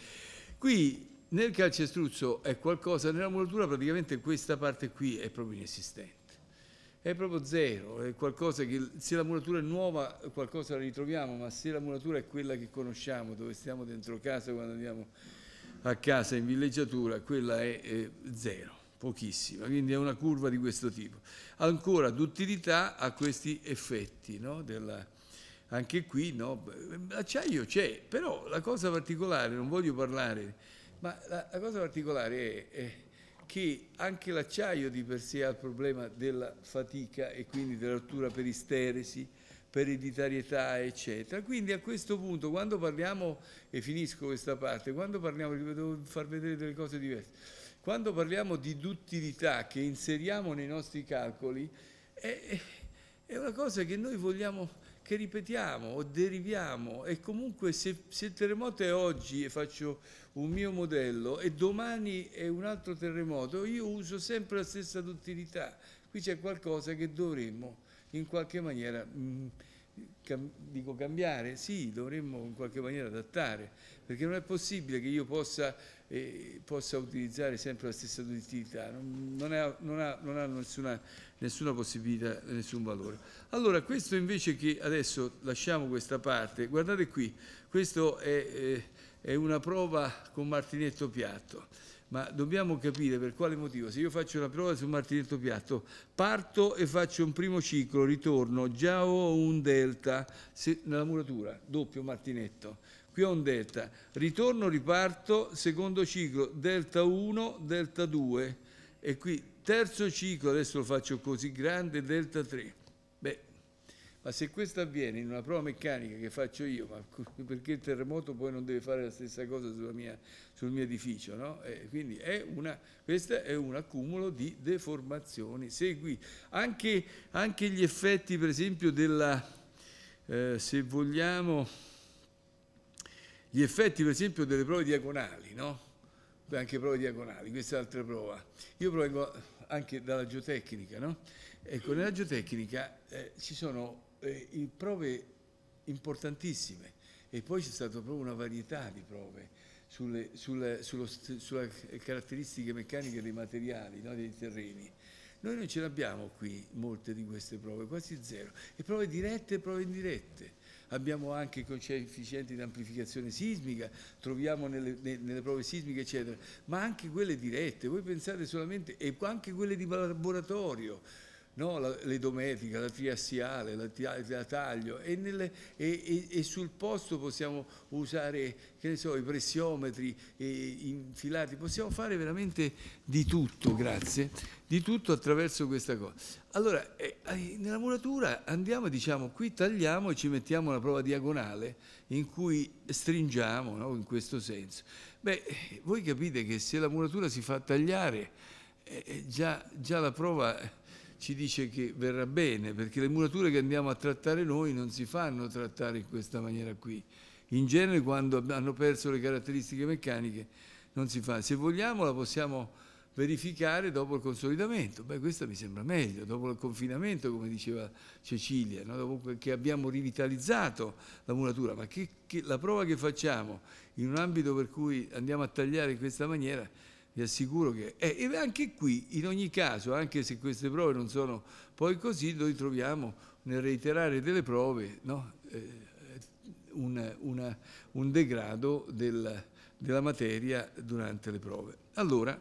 Qui nel calcestruzzo è qualcosa, nella muratura praticamente questa parte qui è proprio inesistente. È proprio zero, è qualcosa che se la muratura è nuova qualcosa la ritroviamo, ma se la muratura è quella che conosciamo, dove stiamo dentro casa quando andiamo a casa in villeggiatura, quella è, è zero, pochissima, quindi è una curva di questo tipo. Ancora duttilità a questi effetti no? della, anche qui no, l'acciaio c'è, però la cosa particolare, non voglio parlare ma la, la cosa particolare è, è che anche l'acciaio di per sé ha il problema della fatica e quindi della rottura per isteresi, per ereditarietà, eccetera. Quindi a questo punto, quando parliamo, e finisco questa parte, quando parliamo, devo far vedere delle cose diverse, quando parliamo di duttilità che inseriamo nei nostri calcoli, è, è una cosa che noi vogliamo che ripetiamo o deriviamo e comunque se, se, il terremoto è oggi e faccio un mio modello e domani è un altro terremoto, io uso sempre la stessa duttilità. Qui c'è qualcosa che dovremmo in qualche maniera... Mh, mm, Cam dico cambiare, sì, dovremmo in qualche maniera adattare, perché non è possibile che io possa, eh, possa utilizzare sempre la stessa utilità, non, non, ha, non, ha, non ha nessuna nessuna possibilità, nessun valore. Allora questo invece che adesso lasciamo questa parte, guardate qui, questa è, eh, è una prova con martinetto piatto ma dobbiamo capire per quale motivo. Se io faccio una prova su martinetto piatto, parto e faccio un primo ciclo, ritorno, già ho un delta se, nella muratura, doppio martinetto. Qui ho un delta, ritorno, riparto, secondo ciclo, delta 1, delta 2 e qui terzo ciclo, adesso lo faccio così grande, delta 3. Beh, ma se questo avviene in una prova meccanica che faccio io, perché il terremoto poi non deve fare la stessa cosa mia, sul mio edificio, no? Eh, quindi è una, questo è un accumulo di deformazioni. Segui anche, anche gli effetti, per esempio, della, eh, se vogliamo, gli effetti, per esempio, delle prove diagonali, no? anche prove diagonali, questa è un'altra prova. Io provengo anche dalla geotecnica. No? Ecco, nella geotecnica eh, ci sono eh, prove importantissime e poi c'è stata proprio una varietà di prove sulle, sulle, sullo, sulle caratteristiche meccaniche dei materiali, no? dei terreni. Noi non ce l'abbiamo qui molte di queste prove, quasi zero, e prove dirette e prove indirette abbiamo anche coefficienti di amplificazione sismica, troviamo nelle, nelle, prove sismiche eccetera, ma anche quelle dirette, voi pensate solamente, e anche quelle di laboratorio, no? la, le domeniche, la triassiale, la, la taglio e, nelle, e, e, e, sul posto possiamo usare so, i pressiometri infilati, possiamo fare veramente di tutto, grazie, di tutto attraverso questa cosa. Allora, eh, nella muratura andiamo, diciamo, qui tagliamo e ci mettiamo una prova diagonale in cui stringiamo, no? in questo senso. Beh, voi capite che se la muratura si fa tagliare, eh, eh già, già la prova ci dice che verrà bene, perché le murature che andiamo a trattare noi non si fanno trattare in questa maniera qui. In genere quando hanno perso le caratteristiche meccaniche non si fa. Se vogliamo la possiamo verificare dopo il consolidamento. Beh, questa mi sembra meglio, dopo il confinamento, come diceva Cecilia, no? dopo che abbiamo rivitalizzato la muratura, ma che, che la prova che facciamo in un ambito per cui andiamo a tagliare in questa maniera vi assicuro che... Eh, e anche qui, in ogni caso, anche se queste prove non sono poi così, noi troviamo nel reiterare delle prove no, eh, un, una, un, degrado del, della materia durante le prove. Allora,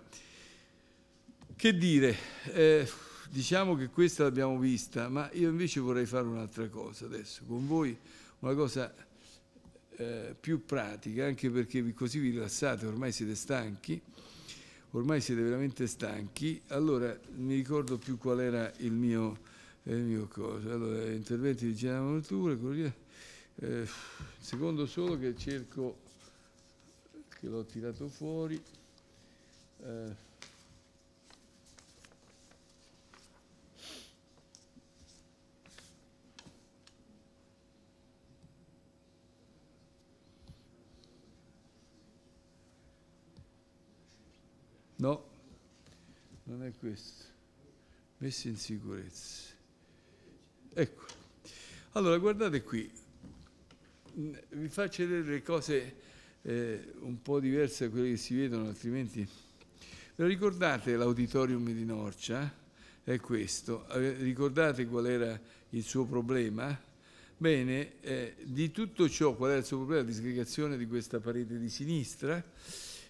che dire? Eh, diciamo che questa l'abbiamo vista, ma io invece vorrei fare un'altra cosa adesso, con voi una cosa eh, più pratica, anche perché così vi rilassate, ormai siete stanchi ormai siete veramente stanchi, allora mi ricordo più qual era il mio, eh, il mio cosa. Allora, interventi di generale manotura, corriere. Eh, secondo solo che cerco, che l'ho tirato fuori. Eh. No, non è questo. Messi in sicurezza. Ecco. Allora, guardate qui. Vi faccio vedere le cose eh, un po' diverse da quelle che si vedono, altrimenti... Ve ricordate l'auditorium di Norcia? È questo. Ricordate qual era il suo problema? Bene, eh, di tutto ciò qual era il suo problema? La disgregazione di questa parete di sinistra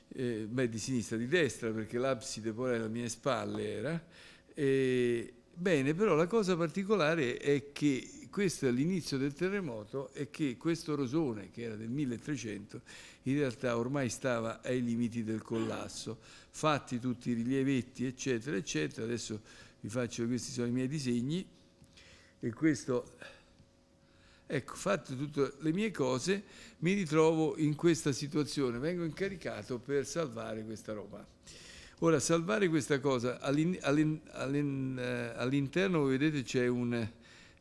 eh, beh, di sinistra, di destra, perché l'abside poi alle mie spalle era. Eh, bene, però la cosa particolare è che questo è l'inizio del terremoto e che questo rosone, che era del 1300, in realtà ormai stava ai limiti del collasso. Fatti tutti i rilievetti, eccetera, eccetera, adesso vi faccio, questi sono i miei disegni, e questo Ecco, fatte tutte le mie cose, mi ritrovo in questa situazione, vengo incaricato per salvare questa roba. Ora, salvare questa cosa, eh, all'interno, all all all vedete, un,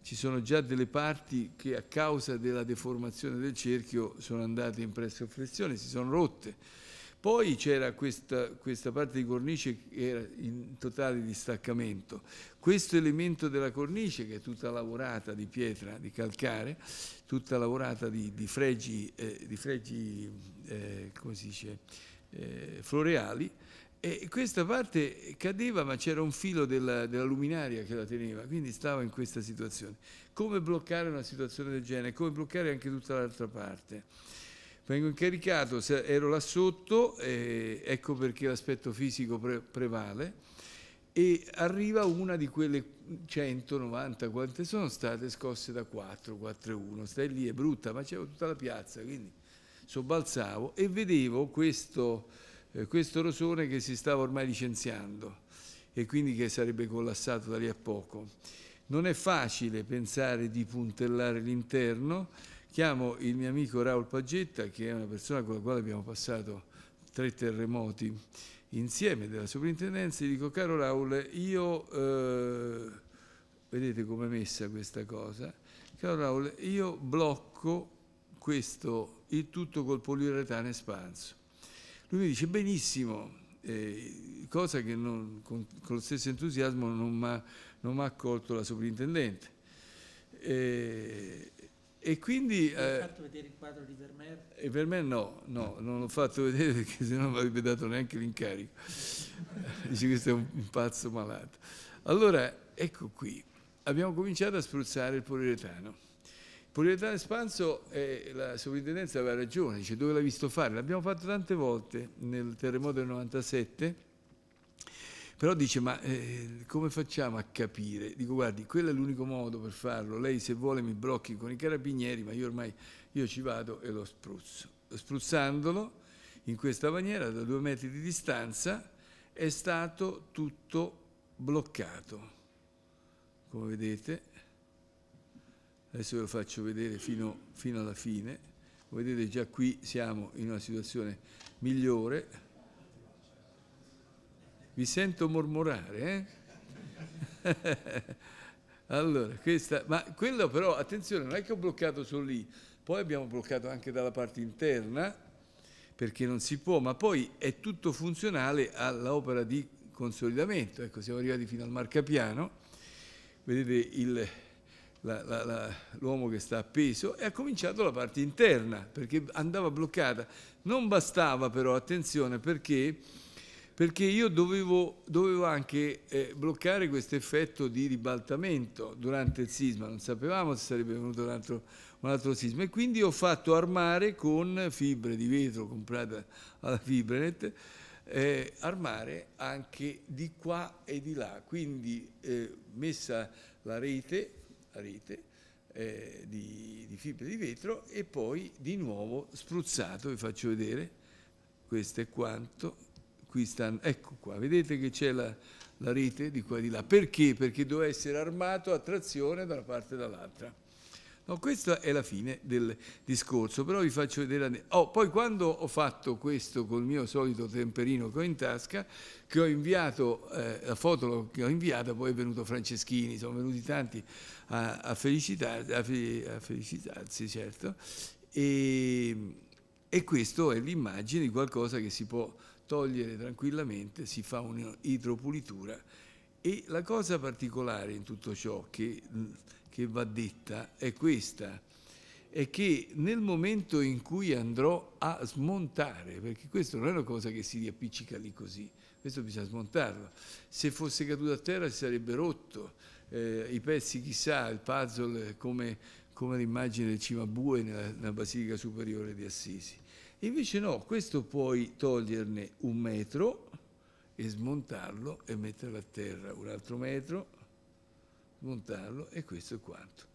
ci sono già delle parti che a causa della deformazione del cerchio sono andate in pressione, si sono rotte poi c'era questa, questa, parte di cornice che era in totale distaccamento. Questo elemento della cornice, che è tutta lavorata di pietra, di calcare, tutta lavorata di, di fregi, eh, di fregi eh, come si dice, eh, floreali, e questa parte cadeva ma c'era un filo della, della, luminaria che la teneva, quindi stava in questa situazione. Come bloccare una situazione del genere? Come bloccare anche tutta l'altra parte? Vengo incaricato, ero là sotto, ecco perché l'aspetto fisico pre prevale, e arriva una di quelle 190 quante sono state scosse da 4, 4 1, stai lì, è brutta, ma c'era tutta la piazza, quindi sobbalzavo e vedevo questo, eh, questo rosone che si stava ormai licenziando e quindi che sarebbe collassato da lì a poco. Non è facile pensare di puntellare l'interno, Chiamo il mio amico Raul Pagetta, che è una persona con la quale abbiamo passato tre terremoti insieme della sovrintendenza, e dico, caro Raul, io... Eh, vedete com'è messa questa cosa? Caro Raul, io blocco questo, il tutto col poliuretano espanso. Lui mi dice, benissimo, eh, cosa che non, con, con, lo stesso entusiasmo non mi ha accolto la sovrintendente. Eh, e quindi... Non eh, hai fatto vedere il quadro di Vermeer? E Vermeer no, no, non l'ho fatto vedere perché sennò non avrebbe dato neanche l'incarico. Dice questo è un pazzo malato. Allora, ecco qui, abbiamo cominciato a spruzzare il poliuretano. Poliuretano espanso, eh, la sovrintendenza aveva ragione, dice dove l'ha visto fare? L'abbiamo fatto tante volte nel terremoto del 97 però dice, ma eh, come facciamo a capire? Dico, guardi, quello è l'unico modo per farlo. Lei se vuole mi blocchi con i carabinieri, ma io ormai io ci vado e lo spruzzo. Spruzzandolo in questa maniera, da due metri di distanza, è stato tutto bloccato. Come vedete, adesso ve lo faccio vedere fino, fino alla fine. Come vedete già qui siamo in una situazione migliore vi sento mormorare, eh? allora, questa, ma quello però, attenzione, non è che ho bloccato solo lì, poi abbiamo bloccato anche dalla parte interna, perché non si può, ma poi è tutto funzionale all'opera di consolidamento, ecco, siamo arrivati fino al marcapiano, vedete l'uomo che sta appeso e ha cominciato la parte interna perché andava bloccata non bastava però attenzione perché perché io dovevo, dovevo anche eh, bloccare questo effetto di ribaltamento durante il sisma, non sapevamo se sarebbe venuto un altro, un altro sisma e quindi ho fatto armare con fibre di vetro comprate alla Fibrenet, eh, armare anche di qua e di là, quindi eh, messa la rete, la rete eh, di, di fibre di vetro e poi di nuovo spruzzato, vi faccio vedere, questo è quanto, qui stanno, ecco qua, vedete che c'è la, la, rete di qua e di là. Perché? Perché doveva essere armato a trazione da una parte e dall'altra. No, questa è la fine del discorso, però vi faccio vedere... Oh, poi quando ho fatto questo col mio solito temperino che ho in tasca, che ho inviato, eh, la foto che ho inviata, poi è venuto Franceschini, sono venuti tanti a, a, felicitar, a, a felicitarsi, certo, e, e questa è l'immagine di qualcosa che si può togliere tranquillamente, si fa un'idropulitura e la cosa particolare in tutto ciò che, che va detta è questa, è che nel momento in cui andrò a smontare, perché questo non è una cosa che si riappiccica lì così, questo bisogna smontarlo, se fosse caduto a terra si sarebbe rotto, eh, i pezzi chissà, il puzzle come, come l'immagine del cimabue nella, nella Basilica Superiore di Assisi. Invece no, questo puoi toglierne un metro e smontarlo e metterlo a terra, un altro metro, smontarlo e questo è quanto.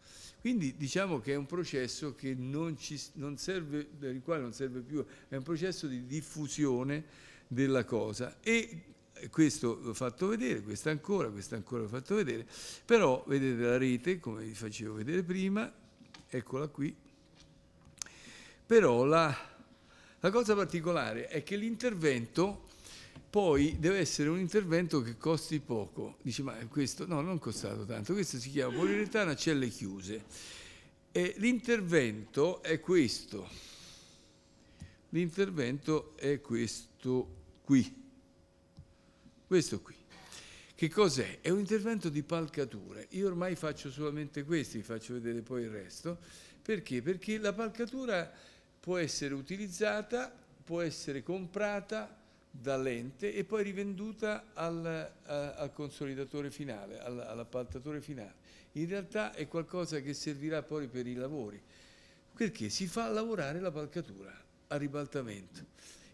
Quindi diciamo che è un processo non ci, non serve, per il quale non serve più, è un processo di diffusione della cosa e eh, questo l'ho fatto vedere, questo ancora, questo ancora l'ho fatto vedere, però vedete la rete, come vi facevo vedere prima, eccola qui, però la la cosa particolare è che l'intervento poi deve essere un intervento che costi poco. Dice, ma questo no, non è costato tanto, questo si chiama poliuretano a celle chiuse. l'intervento è questo. L'intervento è questo qui. Questo qui. Che cos'è? È un intervento di palcature. Io ormai faccio solamente questi, vi faccio vedere poi il resto. Perché? Perché la palcatura può essere utilizzata, può essere comprata dall'ente e poi rivenduta al, al consolidatore finale, all'appaltatore finale. In realtà è qualcosa che servirà poi per i lavori, perché si fa lavorare la palcatura a ribaltamento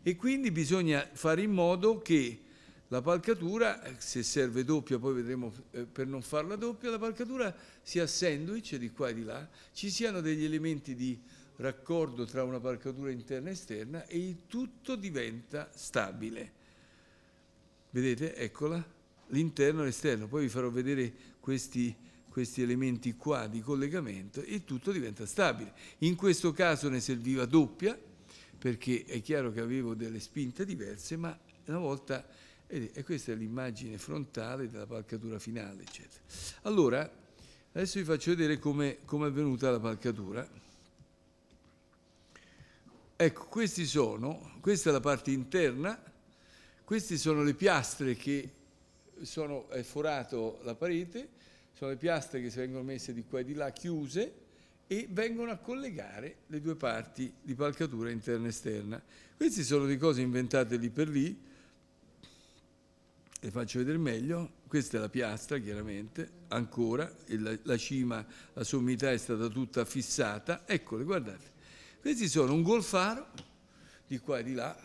e quindi bisogna fare in modo che la palcatura, se serve doppia, poi vedremo eh, per non farla doppia, la palcatura sia sandwich di qua e di là, ci siano degli elementi di raccordo tra una parcatura interna e esterna e il tutto diventa stabile. Vedete? Eccola, l'interno e l'esterno. Poi vi farò vedere questi, questi elementi qua di collegamento e il tutto diventa stabile. In questo caso ne serviva doppia, perché è chiaro che avevo delle spinte diverse, ma una volta... E questa è l'immagine frontale della palcatura finale, eccetera. Allora, adesso vi faccio vedere come, come è avvenuta la palcatura. Ecco, questi sono, questa è la parte interna, queste sono le piastre che sono, è forato la parete, sono le piastre che vengono messe di qua e di là chiuse e vengono a collegare le due parti di palcatura interna e esterna. Queste sono le cose inventate lì per lì, le faccio vedere meglio, questa è la piastra chiaramente, ancora, la, la cima, la sommità è stata tutta fissata, eccole, guardate questi sono un golfaro di qua e di là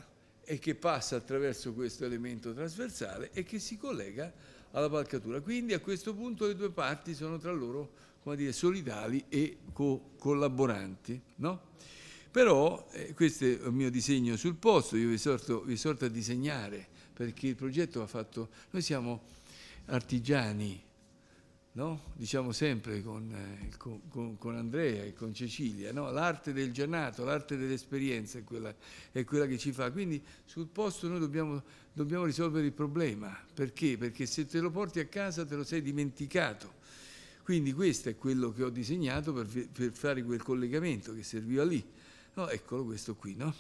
e che passa attraverso questo elemento trasversale e che si collega alla palcatura. Quindi a questo punto le due parti sono tra loro dire, solidali e co collaboranti. No? Però eh, questo è il mio disegno sul posto, io vi sorto, vi sorto a disegnare perché il progetto ha fatto... Noi siamo artigiani, no? diciamo sempre con, eh, con, con, Andrea e con Cecilia, no? l'arte del giornato, l'arte dell'esperienza è quella, è quella, che ci fa. Quindi sul posto noi dobbiamo, dobbiamo risolvere il problema. Perché? Perché se te lo porti a casa te lo sei dimenticato. Quindi questo è quello che ho disegnato per, per fare quel collegamento che serviva lì. No, eccolo questo qui, no?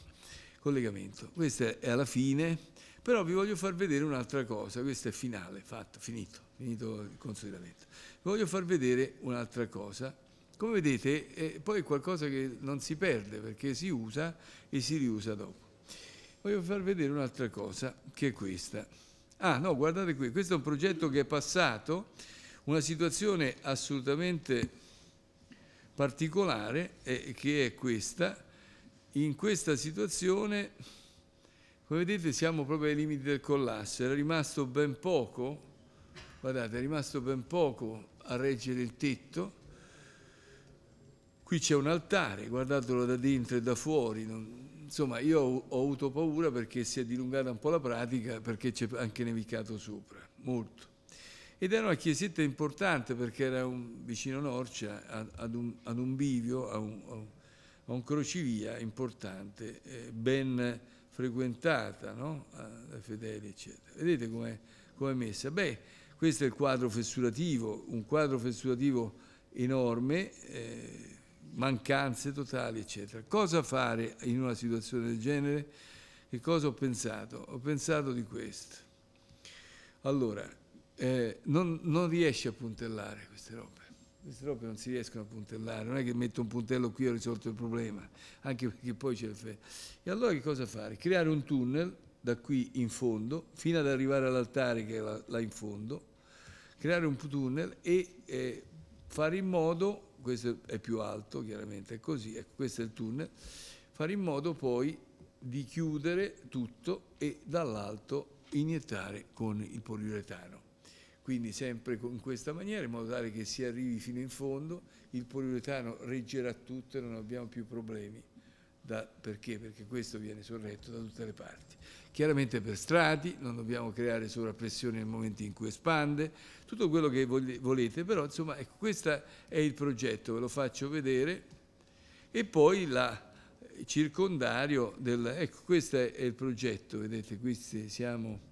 Collegamento. Questa è alla fine, però vi voglio far vedere un'altra cosa, questo è finale, fatto, finito finito il consolidamento. Voglio far vedere un'altra cosa. Come vedete, eh, è poi qualcosa che non si perde perché si usa e si riusa dopo. Voglio far vedere un'altra cosa che è questa. Ah, no, guardate qui, questo è un progetto che è passato, una situazione assolutamente particolare eh, che è questa. In questa situazione, come vedete, siamo proprio ai limiti del collasso, era rimasto ben poco Guardate, è rimasto ben poco a reggere il tetto. Qui c'è un altare, guardatelo da dentro e da fuori. Non... Insomma, io ho, ho, avuto paura perché si è dilungata un po' la pratica, perché c'è anche nevicato sopra, molto. Ed era una chiesetta importante perché era un, vicino Norcia, ad un, ad un bivio, a un, a un un crocevia importante, eh, ben frequentata no? dai fedeli, eccetera. Vedete com'è, è messa? Beh, questo è il quadro fessurativo, un quadro fessurativo enorme, eh, mancanze totali, eccetera. Cosa fare in una situazione del genere? Che cosa ho pensato? Ho pensato di questo. Allora, eh, non, non riesci a puntellare queste robe queste robe non si riescono a puntellare, non è che metto un puntello qui e ho risolto il problema, anche perché poi c'è il ferro. E allora che cosa fare? Creare un tunnel da qui in fondo, fino ad arrivare all'altare che è là, là in fondo, creare un tunnel e eh, fare in modo, questo è più alto chiaramente, è così, ecco, questo è il tunnel, fare in modo poi di chiudere tutto e dall'alto iniettare con il poliuretano. Quindi sempre in questa maniera, in modo tale che si arrivi fino in fondo, il poliuretano reggerà tutto e non abbiamo più problemi da, perché? Perché questo viene sorretto da tutte le parti. Chiaramente per strati, non dobbiamo creare sovrappressione nel momento in cui espande, tutto quello che volete, però insomma ecco, questo è il progetto, ve lo faccio vedere. E poi la, il circondario, del, ecco questo è il progetto, vedete qui siamo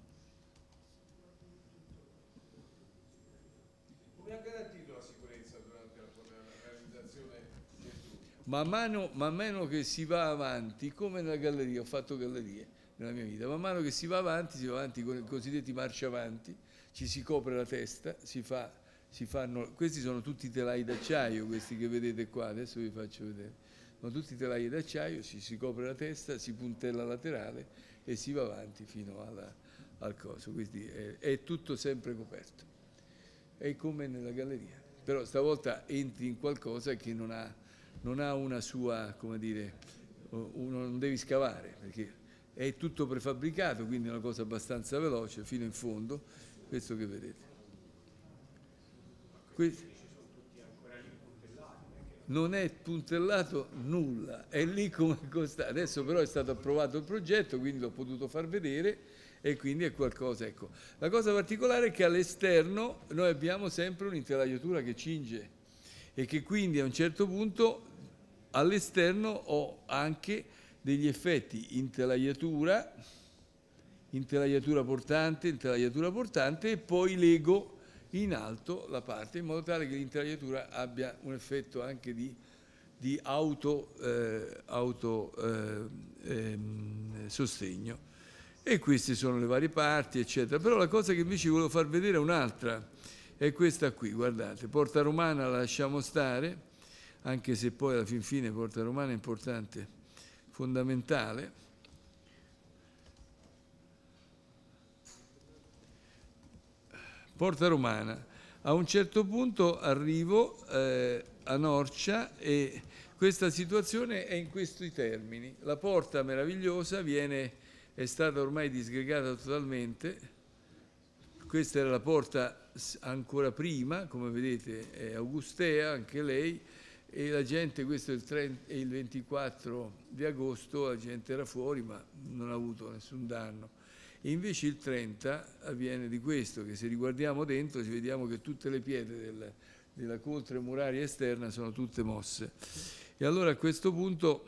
Man mano, man mano che si va avanti, come nella galleria, ho fatto gallerie nella mia vita, man mano che si va avanti, si va avanti con i cosiddetti marcia avanti, ci si copre la testa, si fa, si fanno, questi sono tutti telai d'acciaio, questi che vedete qua, adesso vi faccio vedere sono tutti telai d'acciaio, si, si, copre la testa, si puntella laterale e si va avanti fino alla, al coso, quindi è, è, tutto sempre coperto. È come nella galleria, però stavolta entri in qualcosa che non ha non ha una sua, come dire, uno non devi scavare perché è tutto prefabbricato, quindi è una cosa abbastanza veloce fino in fondo, questo che vedete. Questo non è puntellato nulla, è lì come costa. Adesso però è stato approvato il progetto, quindi l'ho potuto far vedere e quindi è qualcosa. Ecco. La cosa particolare è che all'esterno noi abbiamo sempre un'interaiatura che cinge e che quindi a un certo punto all'esterno ho anche degli effetti intelaiatura, intelaiatura portante, intelaiatura portante e poi leggo in alto la parte in modo tale che l'intelaiatura abbia un effetto anche di, di auto, eh, auto eh, ehm, sostegno. E queste sono le varie parti, eccetera. Però la cosa che invece volevo far vedere è un'altra, è questa qui, guardate, porta romana la lasciamo stare, anche se poi alla fin fine Porta Romana è importante, fondamentale. Porta Romana. A un certo punto arrivo eh, a Norcia e questa situazione è in questi termini. La porta meravigliosa viene, è stata ormai disgregata totalmente. Questa era la porta ancora prima, come vedete è Augustea, anche lei, e la gente, questo è il, 30, il 24 di agosto, la gente era fuori ma non ha avuto nessun danno. E invece il 30 avviene di questo, che se riguardiamo dentro ci vediamo che tutte le pietre del, della coltre muraria esterna sono tutte mosse. E allora a questo punto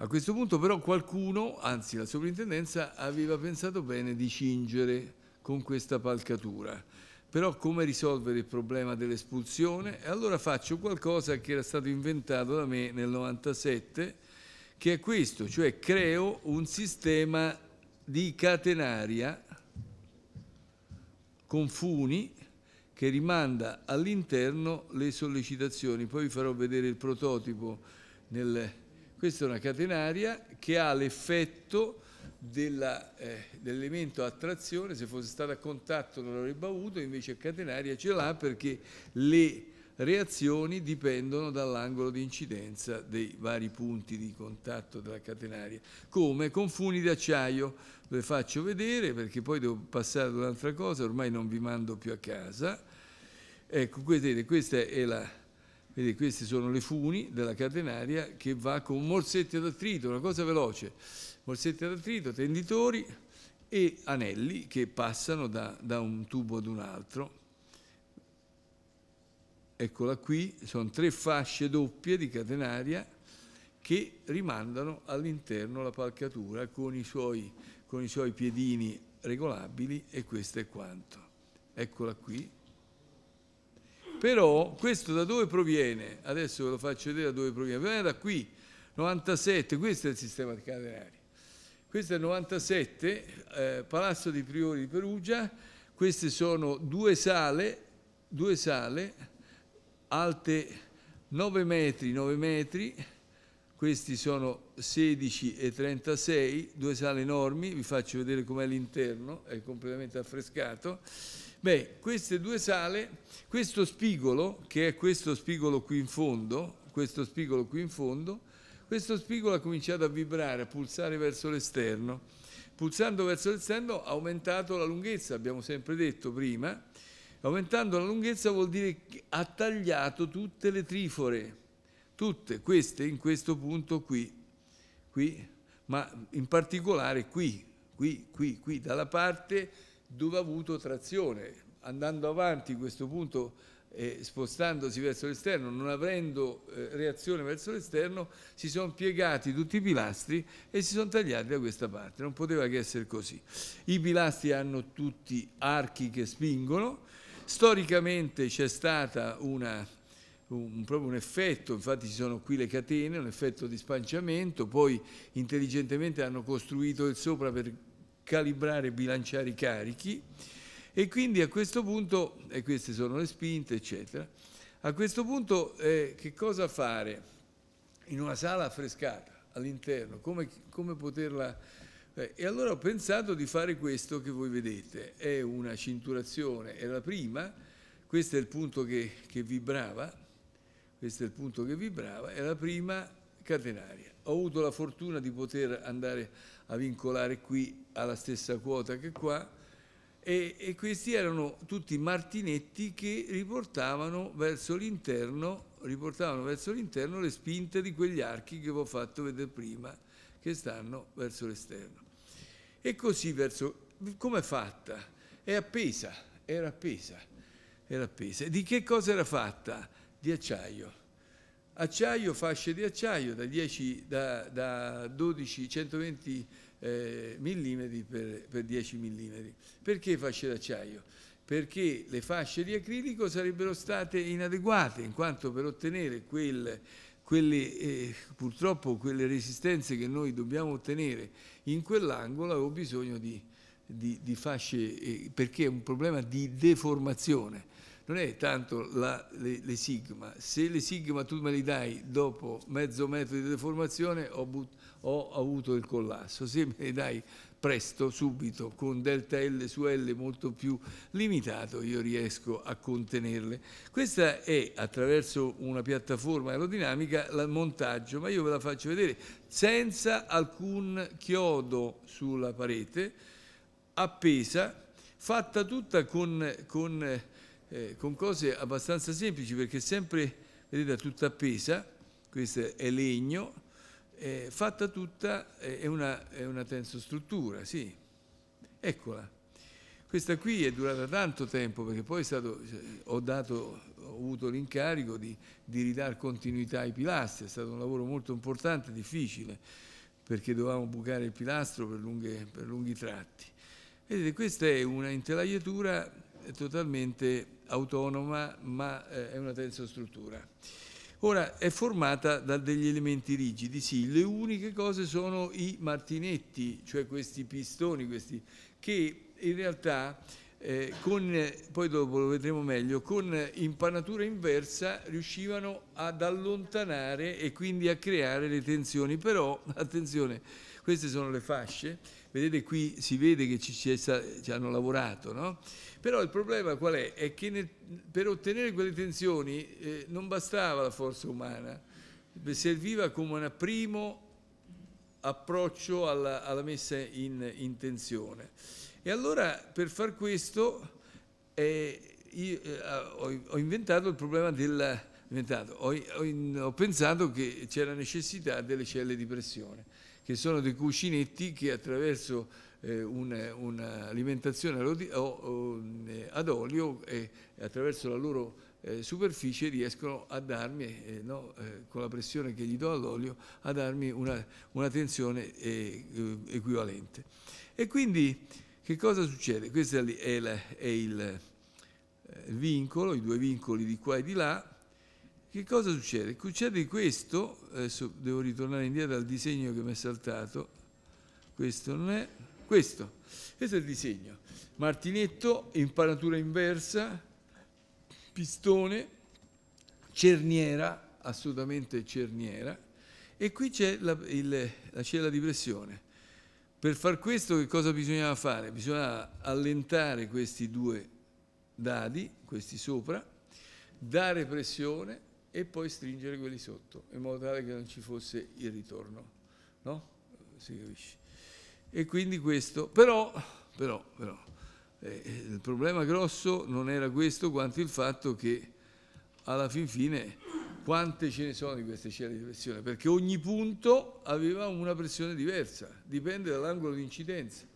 a questo punto però qualcuno, anzi la sovrintendenza, aveva pensato bene di cingere con questa palcatura però come risolvere il problema dell'espulsione? E allora faccio qualcosa che era stato inventato da me nel 97, che è questo, cioè creo un sistema di catenaria con funi che rimanda all'interno le sollecitazioni. Poi vi farò vedere il prototipo. Nel... Questa è una catenaria che ha l'effetto eh, dell'elemento eh, dell attrazione, se fosse stata a contatto non l'avrebbe avuto, invece catenaria ce l'ha perché le reazioni dipendono dall'angolo di incidenza dei vari punti di contatto della catenaria, come con funi d'acciaio, ve faccio vedere perché poi devo passare ad un'altra cosa, ormai non vi mando più a casa. Ecco, vedete, la, vedete, queste sono le funi della catenaria che va con morsetti ad attrito, una cosa veloce borsette d'artrito, tenditori e anelli che passano da, da un tubo ad un altro. Eccola qui, sono tre fasce doppie di catenaria che rimandano all'interno la palcatura con i, suoi, con i suoi piedini regolabili e questo è quanto. Eccola qui. Però questo da dove proviene? Adesso ve lo faccio vedere da dove proviene. Proviene da qui, 97, questo è il sistema di catenaria. Questo è il 97, eh, Palazzo dei Priori di Perugia, queste sono due sale, due sale alte 9 metri, 9 metri, questi sono 16 e 36, due sale enormi, vi faccio vedere com'è l'interno, è completamente affrescato. Beh, queste due sale, questo spigolo, che è questo spigolo qui in fondo, questo spigolo qui in fondo, questo spigolo ha cominciato a vibrare, a pulsare verso l'esterno. Pulsando verso l'esterno ha aumentato la lunghezza, abbiamo sempre detto prima. Aumentando la lunghezza vuol dire che ha tagliato tutte le trifore, tutte queste in questo punto qui, qui, ma in particolare qui, qui, qui, qui, dalla parte dove ha avuto trazione. Andando avanti questo punto eh, spostandosi verso l'esterno, non avendo eh, reazione verso l'esterno, si sono piegati tutti i pilastri e si sono tagliati da questa parte. Non poteva che essere così. I pilastri hanno tutti archi che spingono. Storicamente c'è stato un, proprio un effetto, infatti ci sono qui le catene, un effetto di spanciamento, poi intelligentemente hanno costruito il sopra per calibrare e bilanciare i carichi e quindi a questo punto, e queste sono le spinte, eccetera, a questo punto eh, che cosa fare in una sala affrescata all'interno? Come, come, poterla... Eh, e allora ho pensato di fare questo che voi vedete, è una cinturazione, è la prima, questo è il punto che, che vibrava, questo è il punto che vibrava, è la prima catenaria. Ho avuto la fortuna di poter andare a vincolare qui alla stessa quota che qua, e, e questi erano tutti martinetti che riportavano verso l'interno le spinte di quegli archi che vi ho fatto vedere prima, che stanno verso l'esterno. E così verso... Come è fatta? È appesa, era appesa, era appesa. Di che cosa era fatta? Di acciaio acciaio, fasce di acciaio da, 10, da, da 12, 120 eh, mm per, per 10 mm. Perché fasce d'acciaio? Perché le fasce di acrilico sarebbero state inadeguate, in quanto per ottenere quel, quelle, eh, purtroppo quelle resistenze che noi dobbiamo ottenere in quell'angolo avevo bisogno di, di, di fasce, eh, perché è un problema di deformazione non è tanto la, le, le, sigma, se le sigma tu me le dai dopo mezzo metro di deformazione ho, buttato ho avuto il collasso. Se me ne dai presto, subito, con delta L su L molto più limitato, io riesco a contenerle. Questa è, attraverso una piattaforma aerodinamica, il montaggio, ma io ve la faccio vedere, senza alcun chiodo sulla parete, appesa, fatta tutta con, con, eh, con cose abbastanza semplici, perché sempre, vedete, tutta appesa, questo è legno, eh, fatta tutta è una, è una tensostruttura, sì, eccola. Questa qui è durata tanto tempo perché poi stato, ho, dato, ho, avuto l'incarico di, di ridare continuità ai pilastri, è stato un lavoro molto importante, difficile, perché dovevamo bucare il pilastro per, lunghe, per lunghi tratti. Vedete, questa è una intelaiatura totalmente autonoma, ma eh, è una tensostruttura. struttura. Ora è formata da degli elementi rigidi, sì, le uniche cose sono i martinetti, cioè questi pistoni, questi, che in realtà eh, con, poi dopo lo vedremo meglio, con impanatura inversa riuscivano ad allontanare e quindi a creare le tensioni, però attenzione, queste sono le fasce, Vedete qui si vede che ci, ci, ci hanno lavorato, no? Però il problema qual è? È che nel, per ottenere quelle tensioni eh, non bastava la forza umana, serviva come un primo approccio alla, alla messa in, in, tensione. E allora per far questo eh, io, eh, ho, ho, inventato il problema del... Ho, ho, ho pensato che c'era necessità delle celle di pressione che sono dei cuscinetti che attraverso eh, un'alimentazione un eh, ad olio e attraverso la loro eh, superficie riescono a darmi, eh, no, eh, con la pressione che gli do all'olio, a darmi una, una tensione eh, equivalente. E quindi che cosa succede? Questo è, il, è il, il vincolo, i due vincoli di qua e di là, che cosa succede? Succede questo, adesso devo ritornare indietro al disegno che mi è saltato, questo non è, questo, questo è il disegno. Martinetto, imparatura inversa, pistone, cerniera, assolutamente cerniera, e qui c'è la, la, cella di pressione. Per far questo che cosa bisognava fare? Bisognava allentare questi due dadi, questi sopra, dare pressione, e poi stringere quelli sotto, in modo tale che non ci fosse il ritorno. No? Si capisce. E quindi questo, però, però, però eh, eh, il problema grosso non era questo quanto il fatto che alla fin fine quante ce ne sono di queste celle di pressione, perché ogni punto aveva una pressione diversa, dipende dall'angolo di incidenza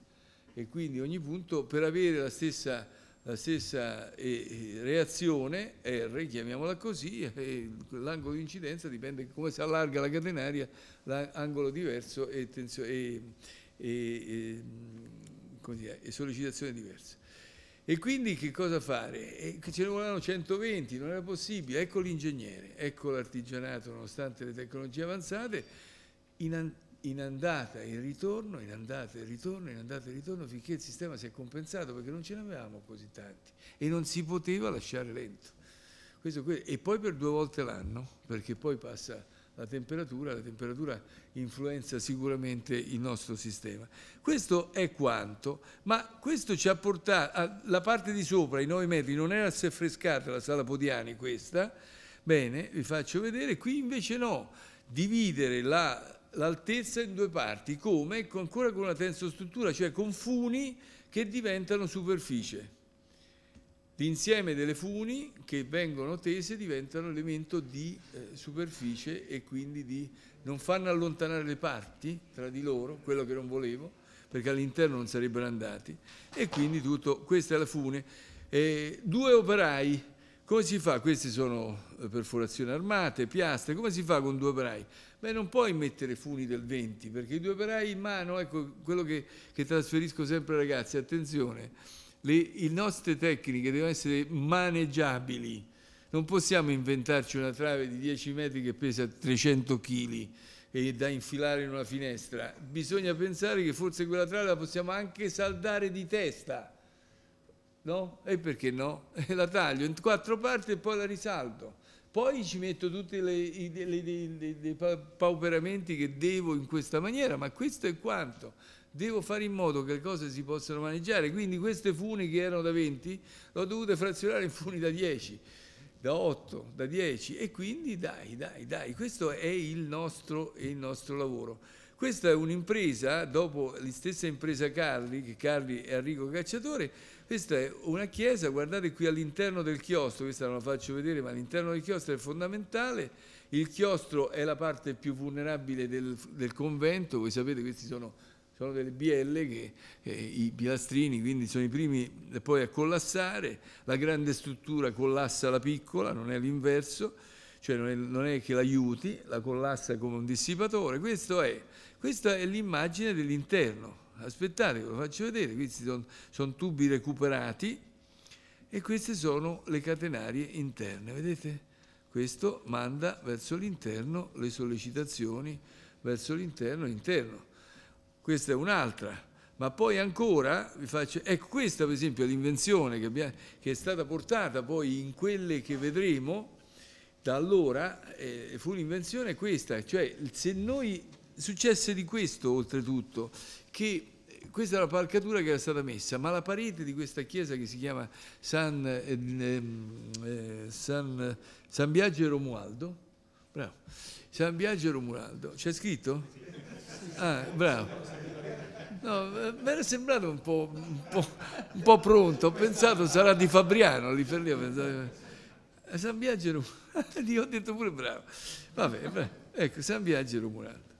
e quindi ogni punto per avere la stessa la stessa eh, eh, reazione eh, R, chiamiamola così, e l'angolo di incidenza dipende come si allarga la catenaria, l'angolo diverso e, tenzio, e, e, dire, e, mm, sollecitazione diversa. E quindi che cosa fare? E ce ne volevano 120, non era possibile. Ecco l'ingegnere, ecco l'artigianato, nonostante le tecnologie avanzate, in, in andata e in ritorno, in andata e ritorno, in andata e ritorno, finché il sistema si è compensato perché non ce ne avevamo così tanti e non si poteva lasciare lento. Questo, questo. E poi per due volte l'anno, perché poi passa la temperatura, la temperatura influenza sicuramente il nostro sistema. Questo è quanto, ma questo ci ha portato, la parte di sopra, i 9 metri, non era affrescata la sala Podiani questa, bene, vi faccio vedere, qui invece no, dividere la l'altezza in due parti, come? Ancora con una tensostruttura, cioè con funi che diventano superficie. L'insieme delle funi che vengono tese diventano elemento di eh, superficie e quindi di, non fanno allontanare le parti tra di loro, quello che non volevo, perché all'interno non sarebbero andati, e quindi tutto, questa è la fune. Eh, due operai, come si fa? Queste sono eh, perforazioni armate, piastre, come si fa con due operai? Beh, non puoi mettere funi del 20, perché i due operai in mano, ecco quello che, che trasferisco sempre ai ragazzi, attenzione, le, le nostre tecniche devono essere maneggiabili, non possiamo inventarci una trave di 10 metri che pesa 300 kg e da infilare in una finestra, bisogna pensare che forse quella trave la possiamo anche saldare di testa, no? E perché no? La taglio in quattro parti e poi la risaldo poi ci metto tutti i pauperamenti che devo in questa maniera, ma questo è quanto. Devo fare in modo che le cose si possano maneggiare, quindi queste funi che erano da 20 le ho dovute frazionare in funi da 10, da 8, da 10 e quindi dai, dai, dai, questo è il nostro, è il nostro lavoro. Questa è un'impresa, dopo la stessa impresa Carli, che Carli è Arrigo Cacciatore, questa è una chiesa, guardate qui all'interno del chiostro, questa non la faccio vedere, ma all'interno del chiostro è fondamentale. Il chiostro è la parte più vulnerabile del, del convento, voi sapete questi sono, sono delle bielle, che, eh, i pilastrini, quindi sono i primi poi a collassare, la grande struttura collassa la piccola, non è l'inverso, cioè non è, non è che l'aiuti, la collassa come un dissipatore, è, questa è l'immagine dell'interno aspettate, ve lo faccio vedere, questi sono, sono tubi recuperati e queste sono le catenarie interne, vedete? Questo manda verso l'interno le sollecitazioni, verso l'interno, interno. Questa è un'altra. Ma poi ancora, vi faccio, ecco questa per esempio è l'invenzione che, abbiamo, che è stata portata poi in quelle che vedremo, da allora eh, fu l'invenzione questa, cioè se noi successe di questo oltretutto, che questa è la palcatura che era stata messa, ma la parete di questa chiesa che si chiama San, eh, eh, San, San Biagio e Romualdo, bravo, San Biagio e Romualdo, c'è scritto? Ah, bravo. No, eh, mi era sembrato un po', un, po', un po', pronto, ho pensato sarà di Fabriano, lì per lì ho pensato... Eh, San Biagio e Romualdo, ho detto pure bravo. Vabbè, bravo. ecco, San Biagio e Romualdo.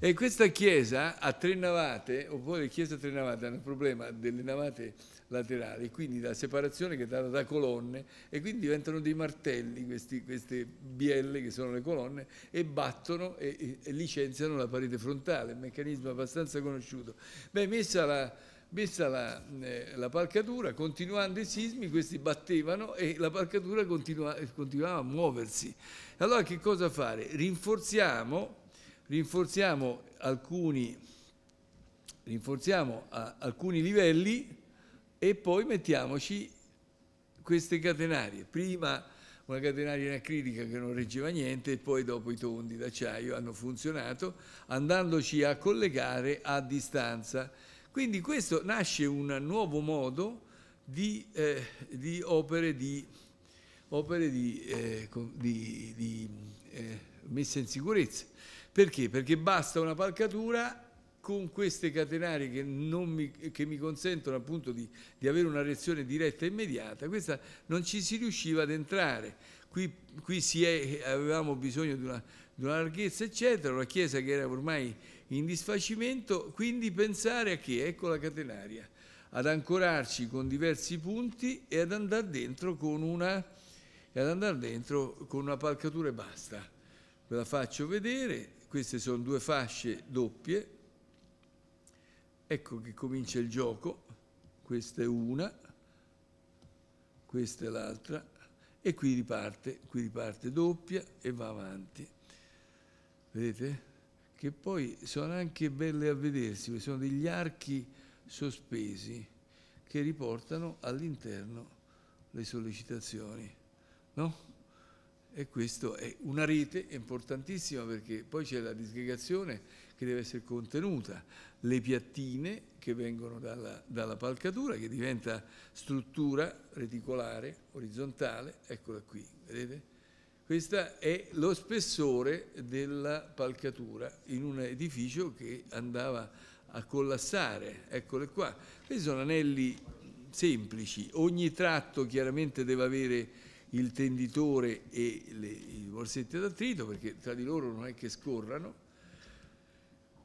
E questa chiesa a tre navate, oppure chiesa a tre navate, hanno il problema delle navate laterali, quindi la separazione che è data da colonne e quindi diventano dei martelli questi, queste bielle che sono le colonne e battono e, e, e licenziano la parete frontale, un meccanismo abbastanza conosciuto. Beh, messa la, messa la, eh, la, palcatura, continuando i sismi, questi battevano e la palcatura continua, continuava a muoversi. Allora che cosa fare? Rinforziamo rinforziamo alcuni, rinforziamo alcuni livelli e poi mettiamoci queste catenarie. Prima una catenaria in acrilica che non reggeva niente e poi dopo i tondi d'acciaio hanno funzionato andandoci a collegare a distanza. Quindi questo nasce un nuovo modo di, eh, di opere di, opere di, eh, di eh, messa in sicurezza. Perché? Perché basta una palcatura con queste catenarie che mi, che, mi, consentono appunto di, di avere una reazione diretta e immediata, questa non ci si riusciva ad entrare. Qui, qui è, avevamo bisogno di una, di una, larghezza, eccetera, una chiesa che era ormai in disfacimento, quindi pensare a che? Ecco la catenaria, ad ancorarci con diversi punti e ad andare dentro con una, andar dentro con una palcatura e basta. Ve la faccio vedere, queste sono due fasce doppie, ecco che comincia il gioco, questa è una, questa è l'altra, e qui riparte, qui riparte doppia e va avanti. Vedete? Che poi sono anche belle a vedersi, sono degli archi sospesi che riportano all'interno le sollecitazioni, no? E questa è una rete importantissima perché poi c'è la disgregazione che deve essere contenuta, le piattine che vengono dalla, dalla palcatura che diventa struttura reticolare, orizzontale, eccola qui, vedete? Questo è lo spessore della palcatura in un edificio che andava a collassare, eccole qua. Questi sono anelli semplici, ogni tratto chiaramente deve avere il tenditore e le, i borsetti d'attrito perché tra di loro non è che scorrano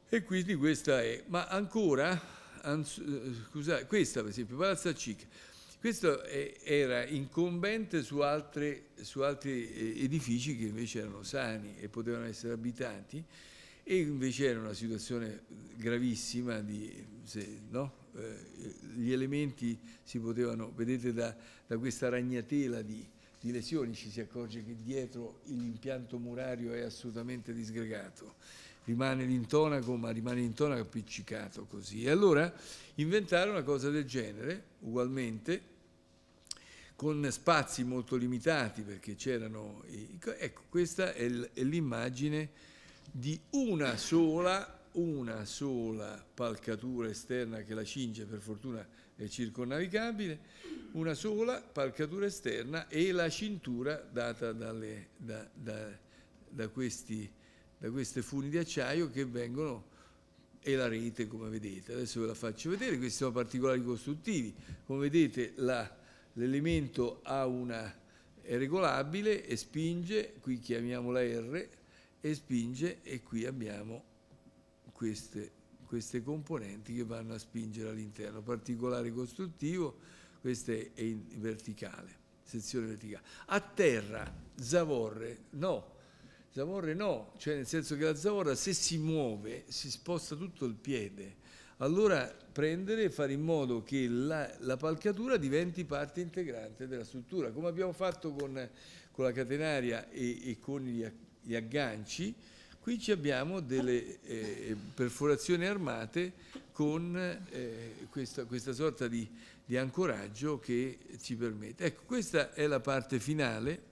e quindi questa è, ma ancora, scusate, questa per esempio, Palazzo Cic, questo è, era incombente su, altre, su altri eh, edifici che invece erano sani e potevano essere abitati e invece era una situazione gravissima di, se, no? Eh, gli elementi si potevano, vedete da, da questa ragnatela di, di lesioni, ci si accorge che dietro l'impianto murario è assolutamente disgregato, rimane l'intonaco, ma rimane l'intonaco appiccicato così. E allora inventare una cosa del genere, ugualmente, con spazi molto limitati perché c'erano... Ecco, questa è l'immagine di una sola una sola palcatura esterna che la cinge, per fortuna è circonnavigabile, una sola palcatura esterna e la cintura data dalle, da, da, da, questi, da queste funi di acciaio che vengono e la rete come vedete adesso ve la faccio vedere questi sono particolari costruttivi come vedete l'elemento ha una è regolabile e spinge qui chiamiamo la R e spinge e qui abbiamo queste, queste componenti che vanno a spingere all'interno particolare costruttivo questa è in verticale, sezione verticale. A terra, zavorre, no, zavorre no, cioè nel senso che la zavorra se si muove, si sposta tutto il piede, allora prendere e fare in modo che la, la, palcatura diventi parte integrante della struttura, come abbiamo fatto con, con la catenaria e, e con gli, gli, agganci, qui abbiamo delle eh, eh, perforazioni armate con eh, questa, questa sorta di di ancoraggio che ci permette. Ecco, questa è la parte finale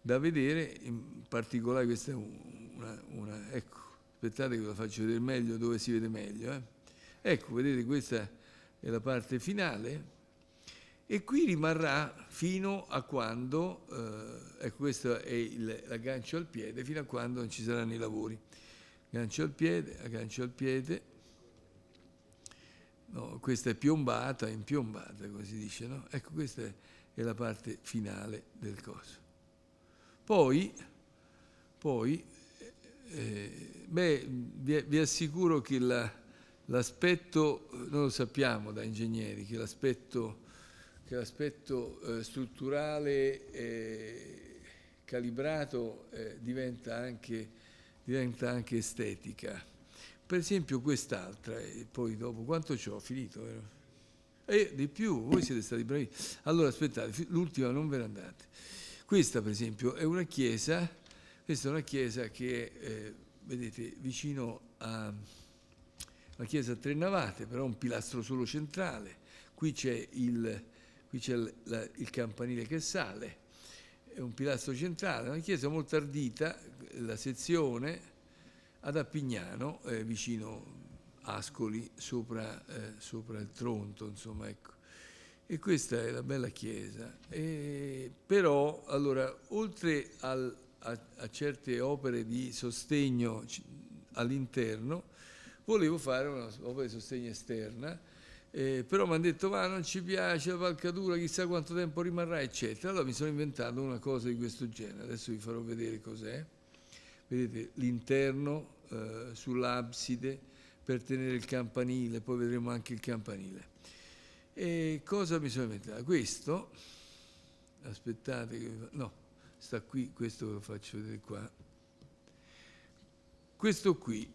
da vedere, in particolare questa è una, una ecco, aspettate che la faccio vedere meglio dove si vede meglio. Eh. Ecco, vedete questa è la parte finale e qui rimarrà fino a quando, eh, ecco questo è l'aggancio al piede, fino a quando non ci saranno i lavori. Aggancio al piede, aggancio al piede no, questa è piombata, impiombata, come si dice, no? Ecco, questa è la parte finale del coso. Poi, poi eh, beh, vi, vi, assicuro che l'aspetto, noi lo sappiamo da ingegneri, che l'aspetto eh, strutturale eh, calibrato diventa anche, diventa anche estetica. Per esempio quest'altra, e poi dopo quanto ci ho finito, vero? E eh, di più, voi siete stati bravi. Allora aspettate, l'ultima non ve ne andate. Questa per esempio è una chiesa, questa è una chiesa che, eh, vedete, vicino a una chiesa a tre navate, però un pilastro solo centrale. Qui c'è il, qui c'è il, la, il campanile che sale, è un pilastro centrale, una chiesa molto ardita, la sezione ad Appignano, eh, vicino Ascoli, sopra, eh, sopra, il Tronto, insomma, ecco. E questa è la bella chiesa. E, però, allora, oltre al, a, a certe opere di sostegno all'interno, volevo fare un'opera di sostegno esterna, eh, però mi hanno detto ma non ci piace la palcatura, chissà quanto tempo rimarrà, eccetera. Allora mi sono inventato una cosa di questo genere, adesso vi farò vedere cos'è. Vedete l'interno eh, sull'abside per tenere il campanile, poi vedremo anche il campanile. E cosa mi sono inventato? Questo, aspettate, che, no, sta qui, questo ve lo faccio vedere qua. Questo qui,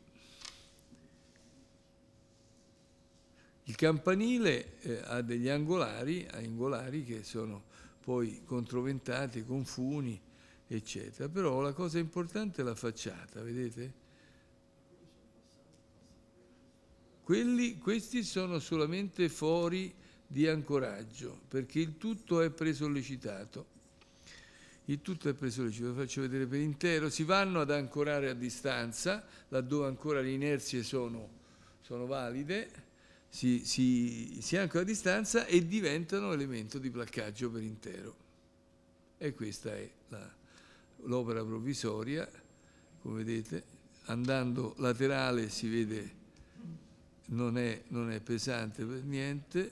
il campanile eh, ha degli angolari, ha angolari che sono poi controventati con funi, eccetera. Però la cosa importante è la facciata, vedete? Quelli, questi sono solamente fori di ancoraggio, perché il tutto è presollecitato. Il tutto è presollecitato, lo faccio vedere per intero. Si vanno ad ancorare a distanza, laddove ancora le inerzie sono, sono valide, si, si, si ancora a distanza e diventano elemento di placcaggio per intero. E questa è l'opera provvisoria, come vedete. Andando laterale si vede non è, non è pesante per niente.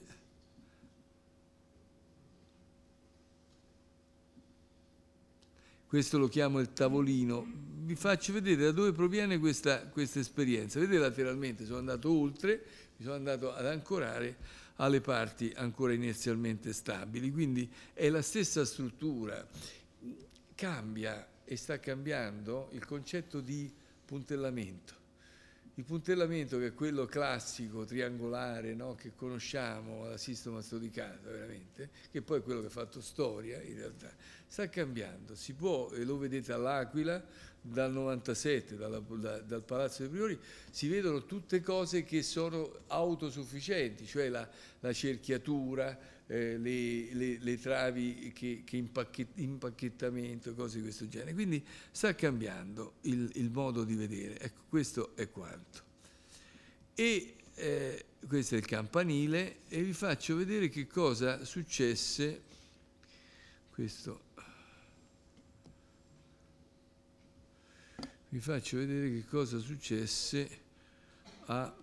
Questo lo chiamo il tavolino. Vi faccio vedere da dove proviene questa, questa esperienza. Vedete lateralmente, sono andato oltre, mi sono andato ad ancorare alle parti ancora inizialmente stabili. Quindi è la stessa struttura. Cambia e sta cambiando il concetto di puntellamento. Il puntellamento che è quello classico, triangolare, no? che conosciamo alla sistema stodicata veramente, che poi è quello che ha fatto storia in realtà, sta cambiando. Si può, e lo vedete all'Aquila, dal 97, dalla, da, dal Palazzo dei Priori, si vedono tutte cose che sono autosufficienti, cioè la, la cerchiatura, eh, le, le, le, travi che, che impacchet, impacchettamento, cose di questo genere. Quindi sta cambiando il, il modo di vedere. Ecco, questo è quanto. E eh, questo è il campanile e vi faccio vedere che cosa successe. Questo. Vi faccio vedere che cosa successe a...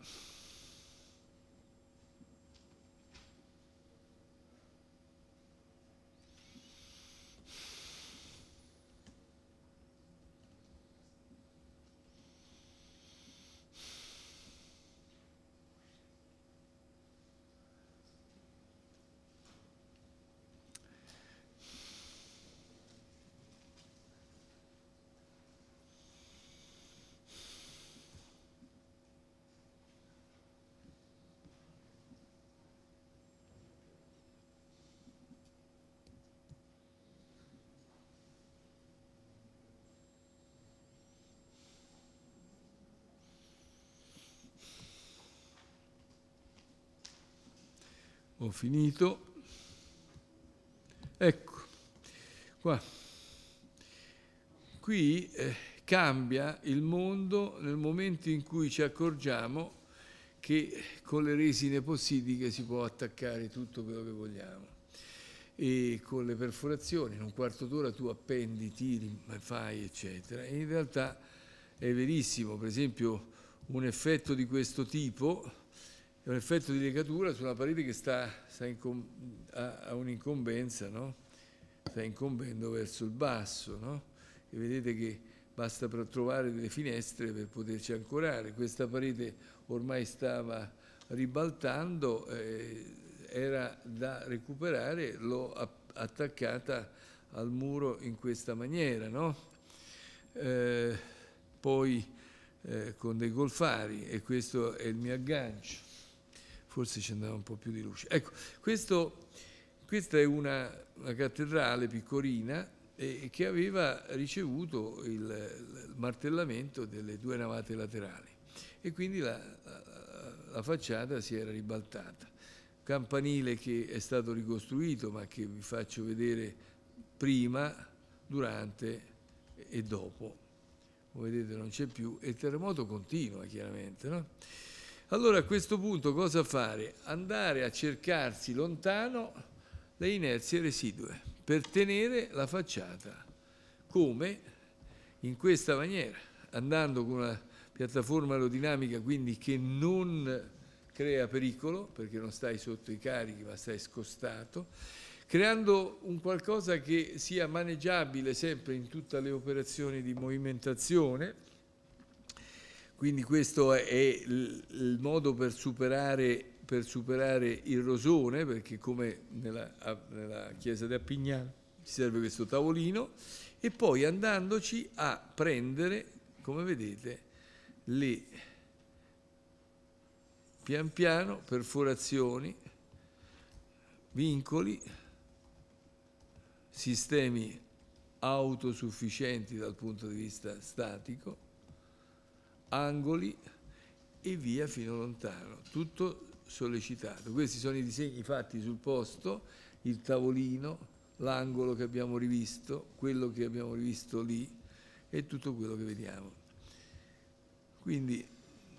Ho finito. Ecco, qua. Qui eh, cambia il mondo nel momento in cui ci accorgiamo che con le resine possidiche si può attaccare tutto quello che vogliamo. E con le perforazioni, in un quarto d'ora tu appendi, tiri, fai, eccetera. E in realtà è verissimo, per esempio, un effetto di questo tipo è un effetto di legatura su una parete che sta, sta in, ha, ha un'incombenza, no? sta incombendo verso il basso. No? E vedete che basta trovare delle finestre per poterci ancorare. Questa parete ormai stava ribaltando, eh, era da recuperare, l'ho attaccata al muro in questa maniera. No? Eh, poi eh, con dei golfari e questo è il mio aggancio forse ci andava un po' più di luce. Ecco, questo, questa è una, una cattedrale piccolina eh, che aveva ricevuto il, il, martellamento delle due navate laterali e quindi la, la, la facciata si era ribaltata. Campanile che è stato ricostruito ma che vi faccio vedere prima, durante e dopo. Come vedete non c'è più e il terremoto continua chiaramente. No? Allora a questo punto cosa fare? Andare a cercarsi lontano le inerzie residue per tenere la facciata. Come? In questa maniera, andando con una piattaforma aerodinamica quindi che non crea pericolo perché non stai sotto i carichi ma stai scostato, creando un qualcosa che sia maneggiabile sempre in tutte le operazioni di movimentazione quindi questo è il modo per superare, per superare il rosone, perché come nella, nella chiesa di Appignano ci serve questo tavolino, e poi andandoci a prendere, come vedete, le pian piano perforazioni, vincoli, sistemi autosufficienti dal punto di vista statico, angoli e via fino lontano, tutto sollecitato. Questi sono i disegni fatti sul posto, il tavolino, l'angolo che abbiamo rivisto, quello che abbiamo rivisto lì e tutto quello che vediamo. Quindi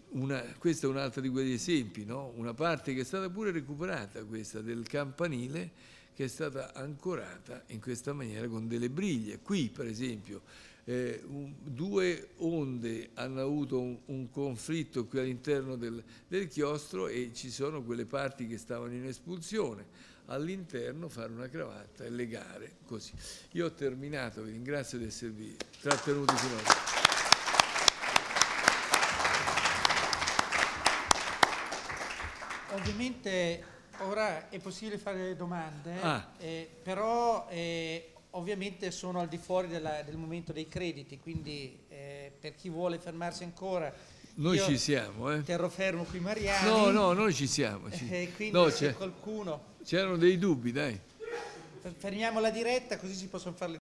una, questa è un'altra di quegli esempi, no? una parte che è stata pure recuperata, questa del campanile, che è stata ancorata in questa maniera con delle briglie. Qui, per esempio, eh, un, due onde hanno avuto un, un conflitto qui all'interno del, del, chiostro e ci sono quelle parti che stavano in espulsione all'interno fare una cravatta e legare così. Io ho terminato, vi ringrazio di esservi trattenuti finora. Ovviamente ora è possibile fare delle domande, ah. eh, però eh, ovviamente sono al di fuori della, del momento dei crediti, quindi eh, per chi vuole fermarsi ancora... Noi ci siamo, eh. Terrofermo qui Mariano. No, no, noi ci siamo. Ci... Eh, quindi no, se qualcuno... C'erano dei dubbi, dai. Fermiamo la diretta così si possono fare le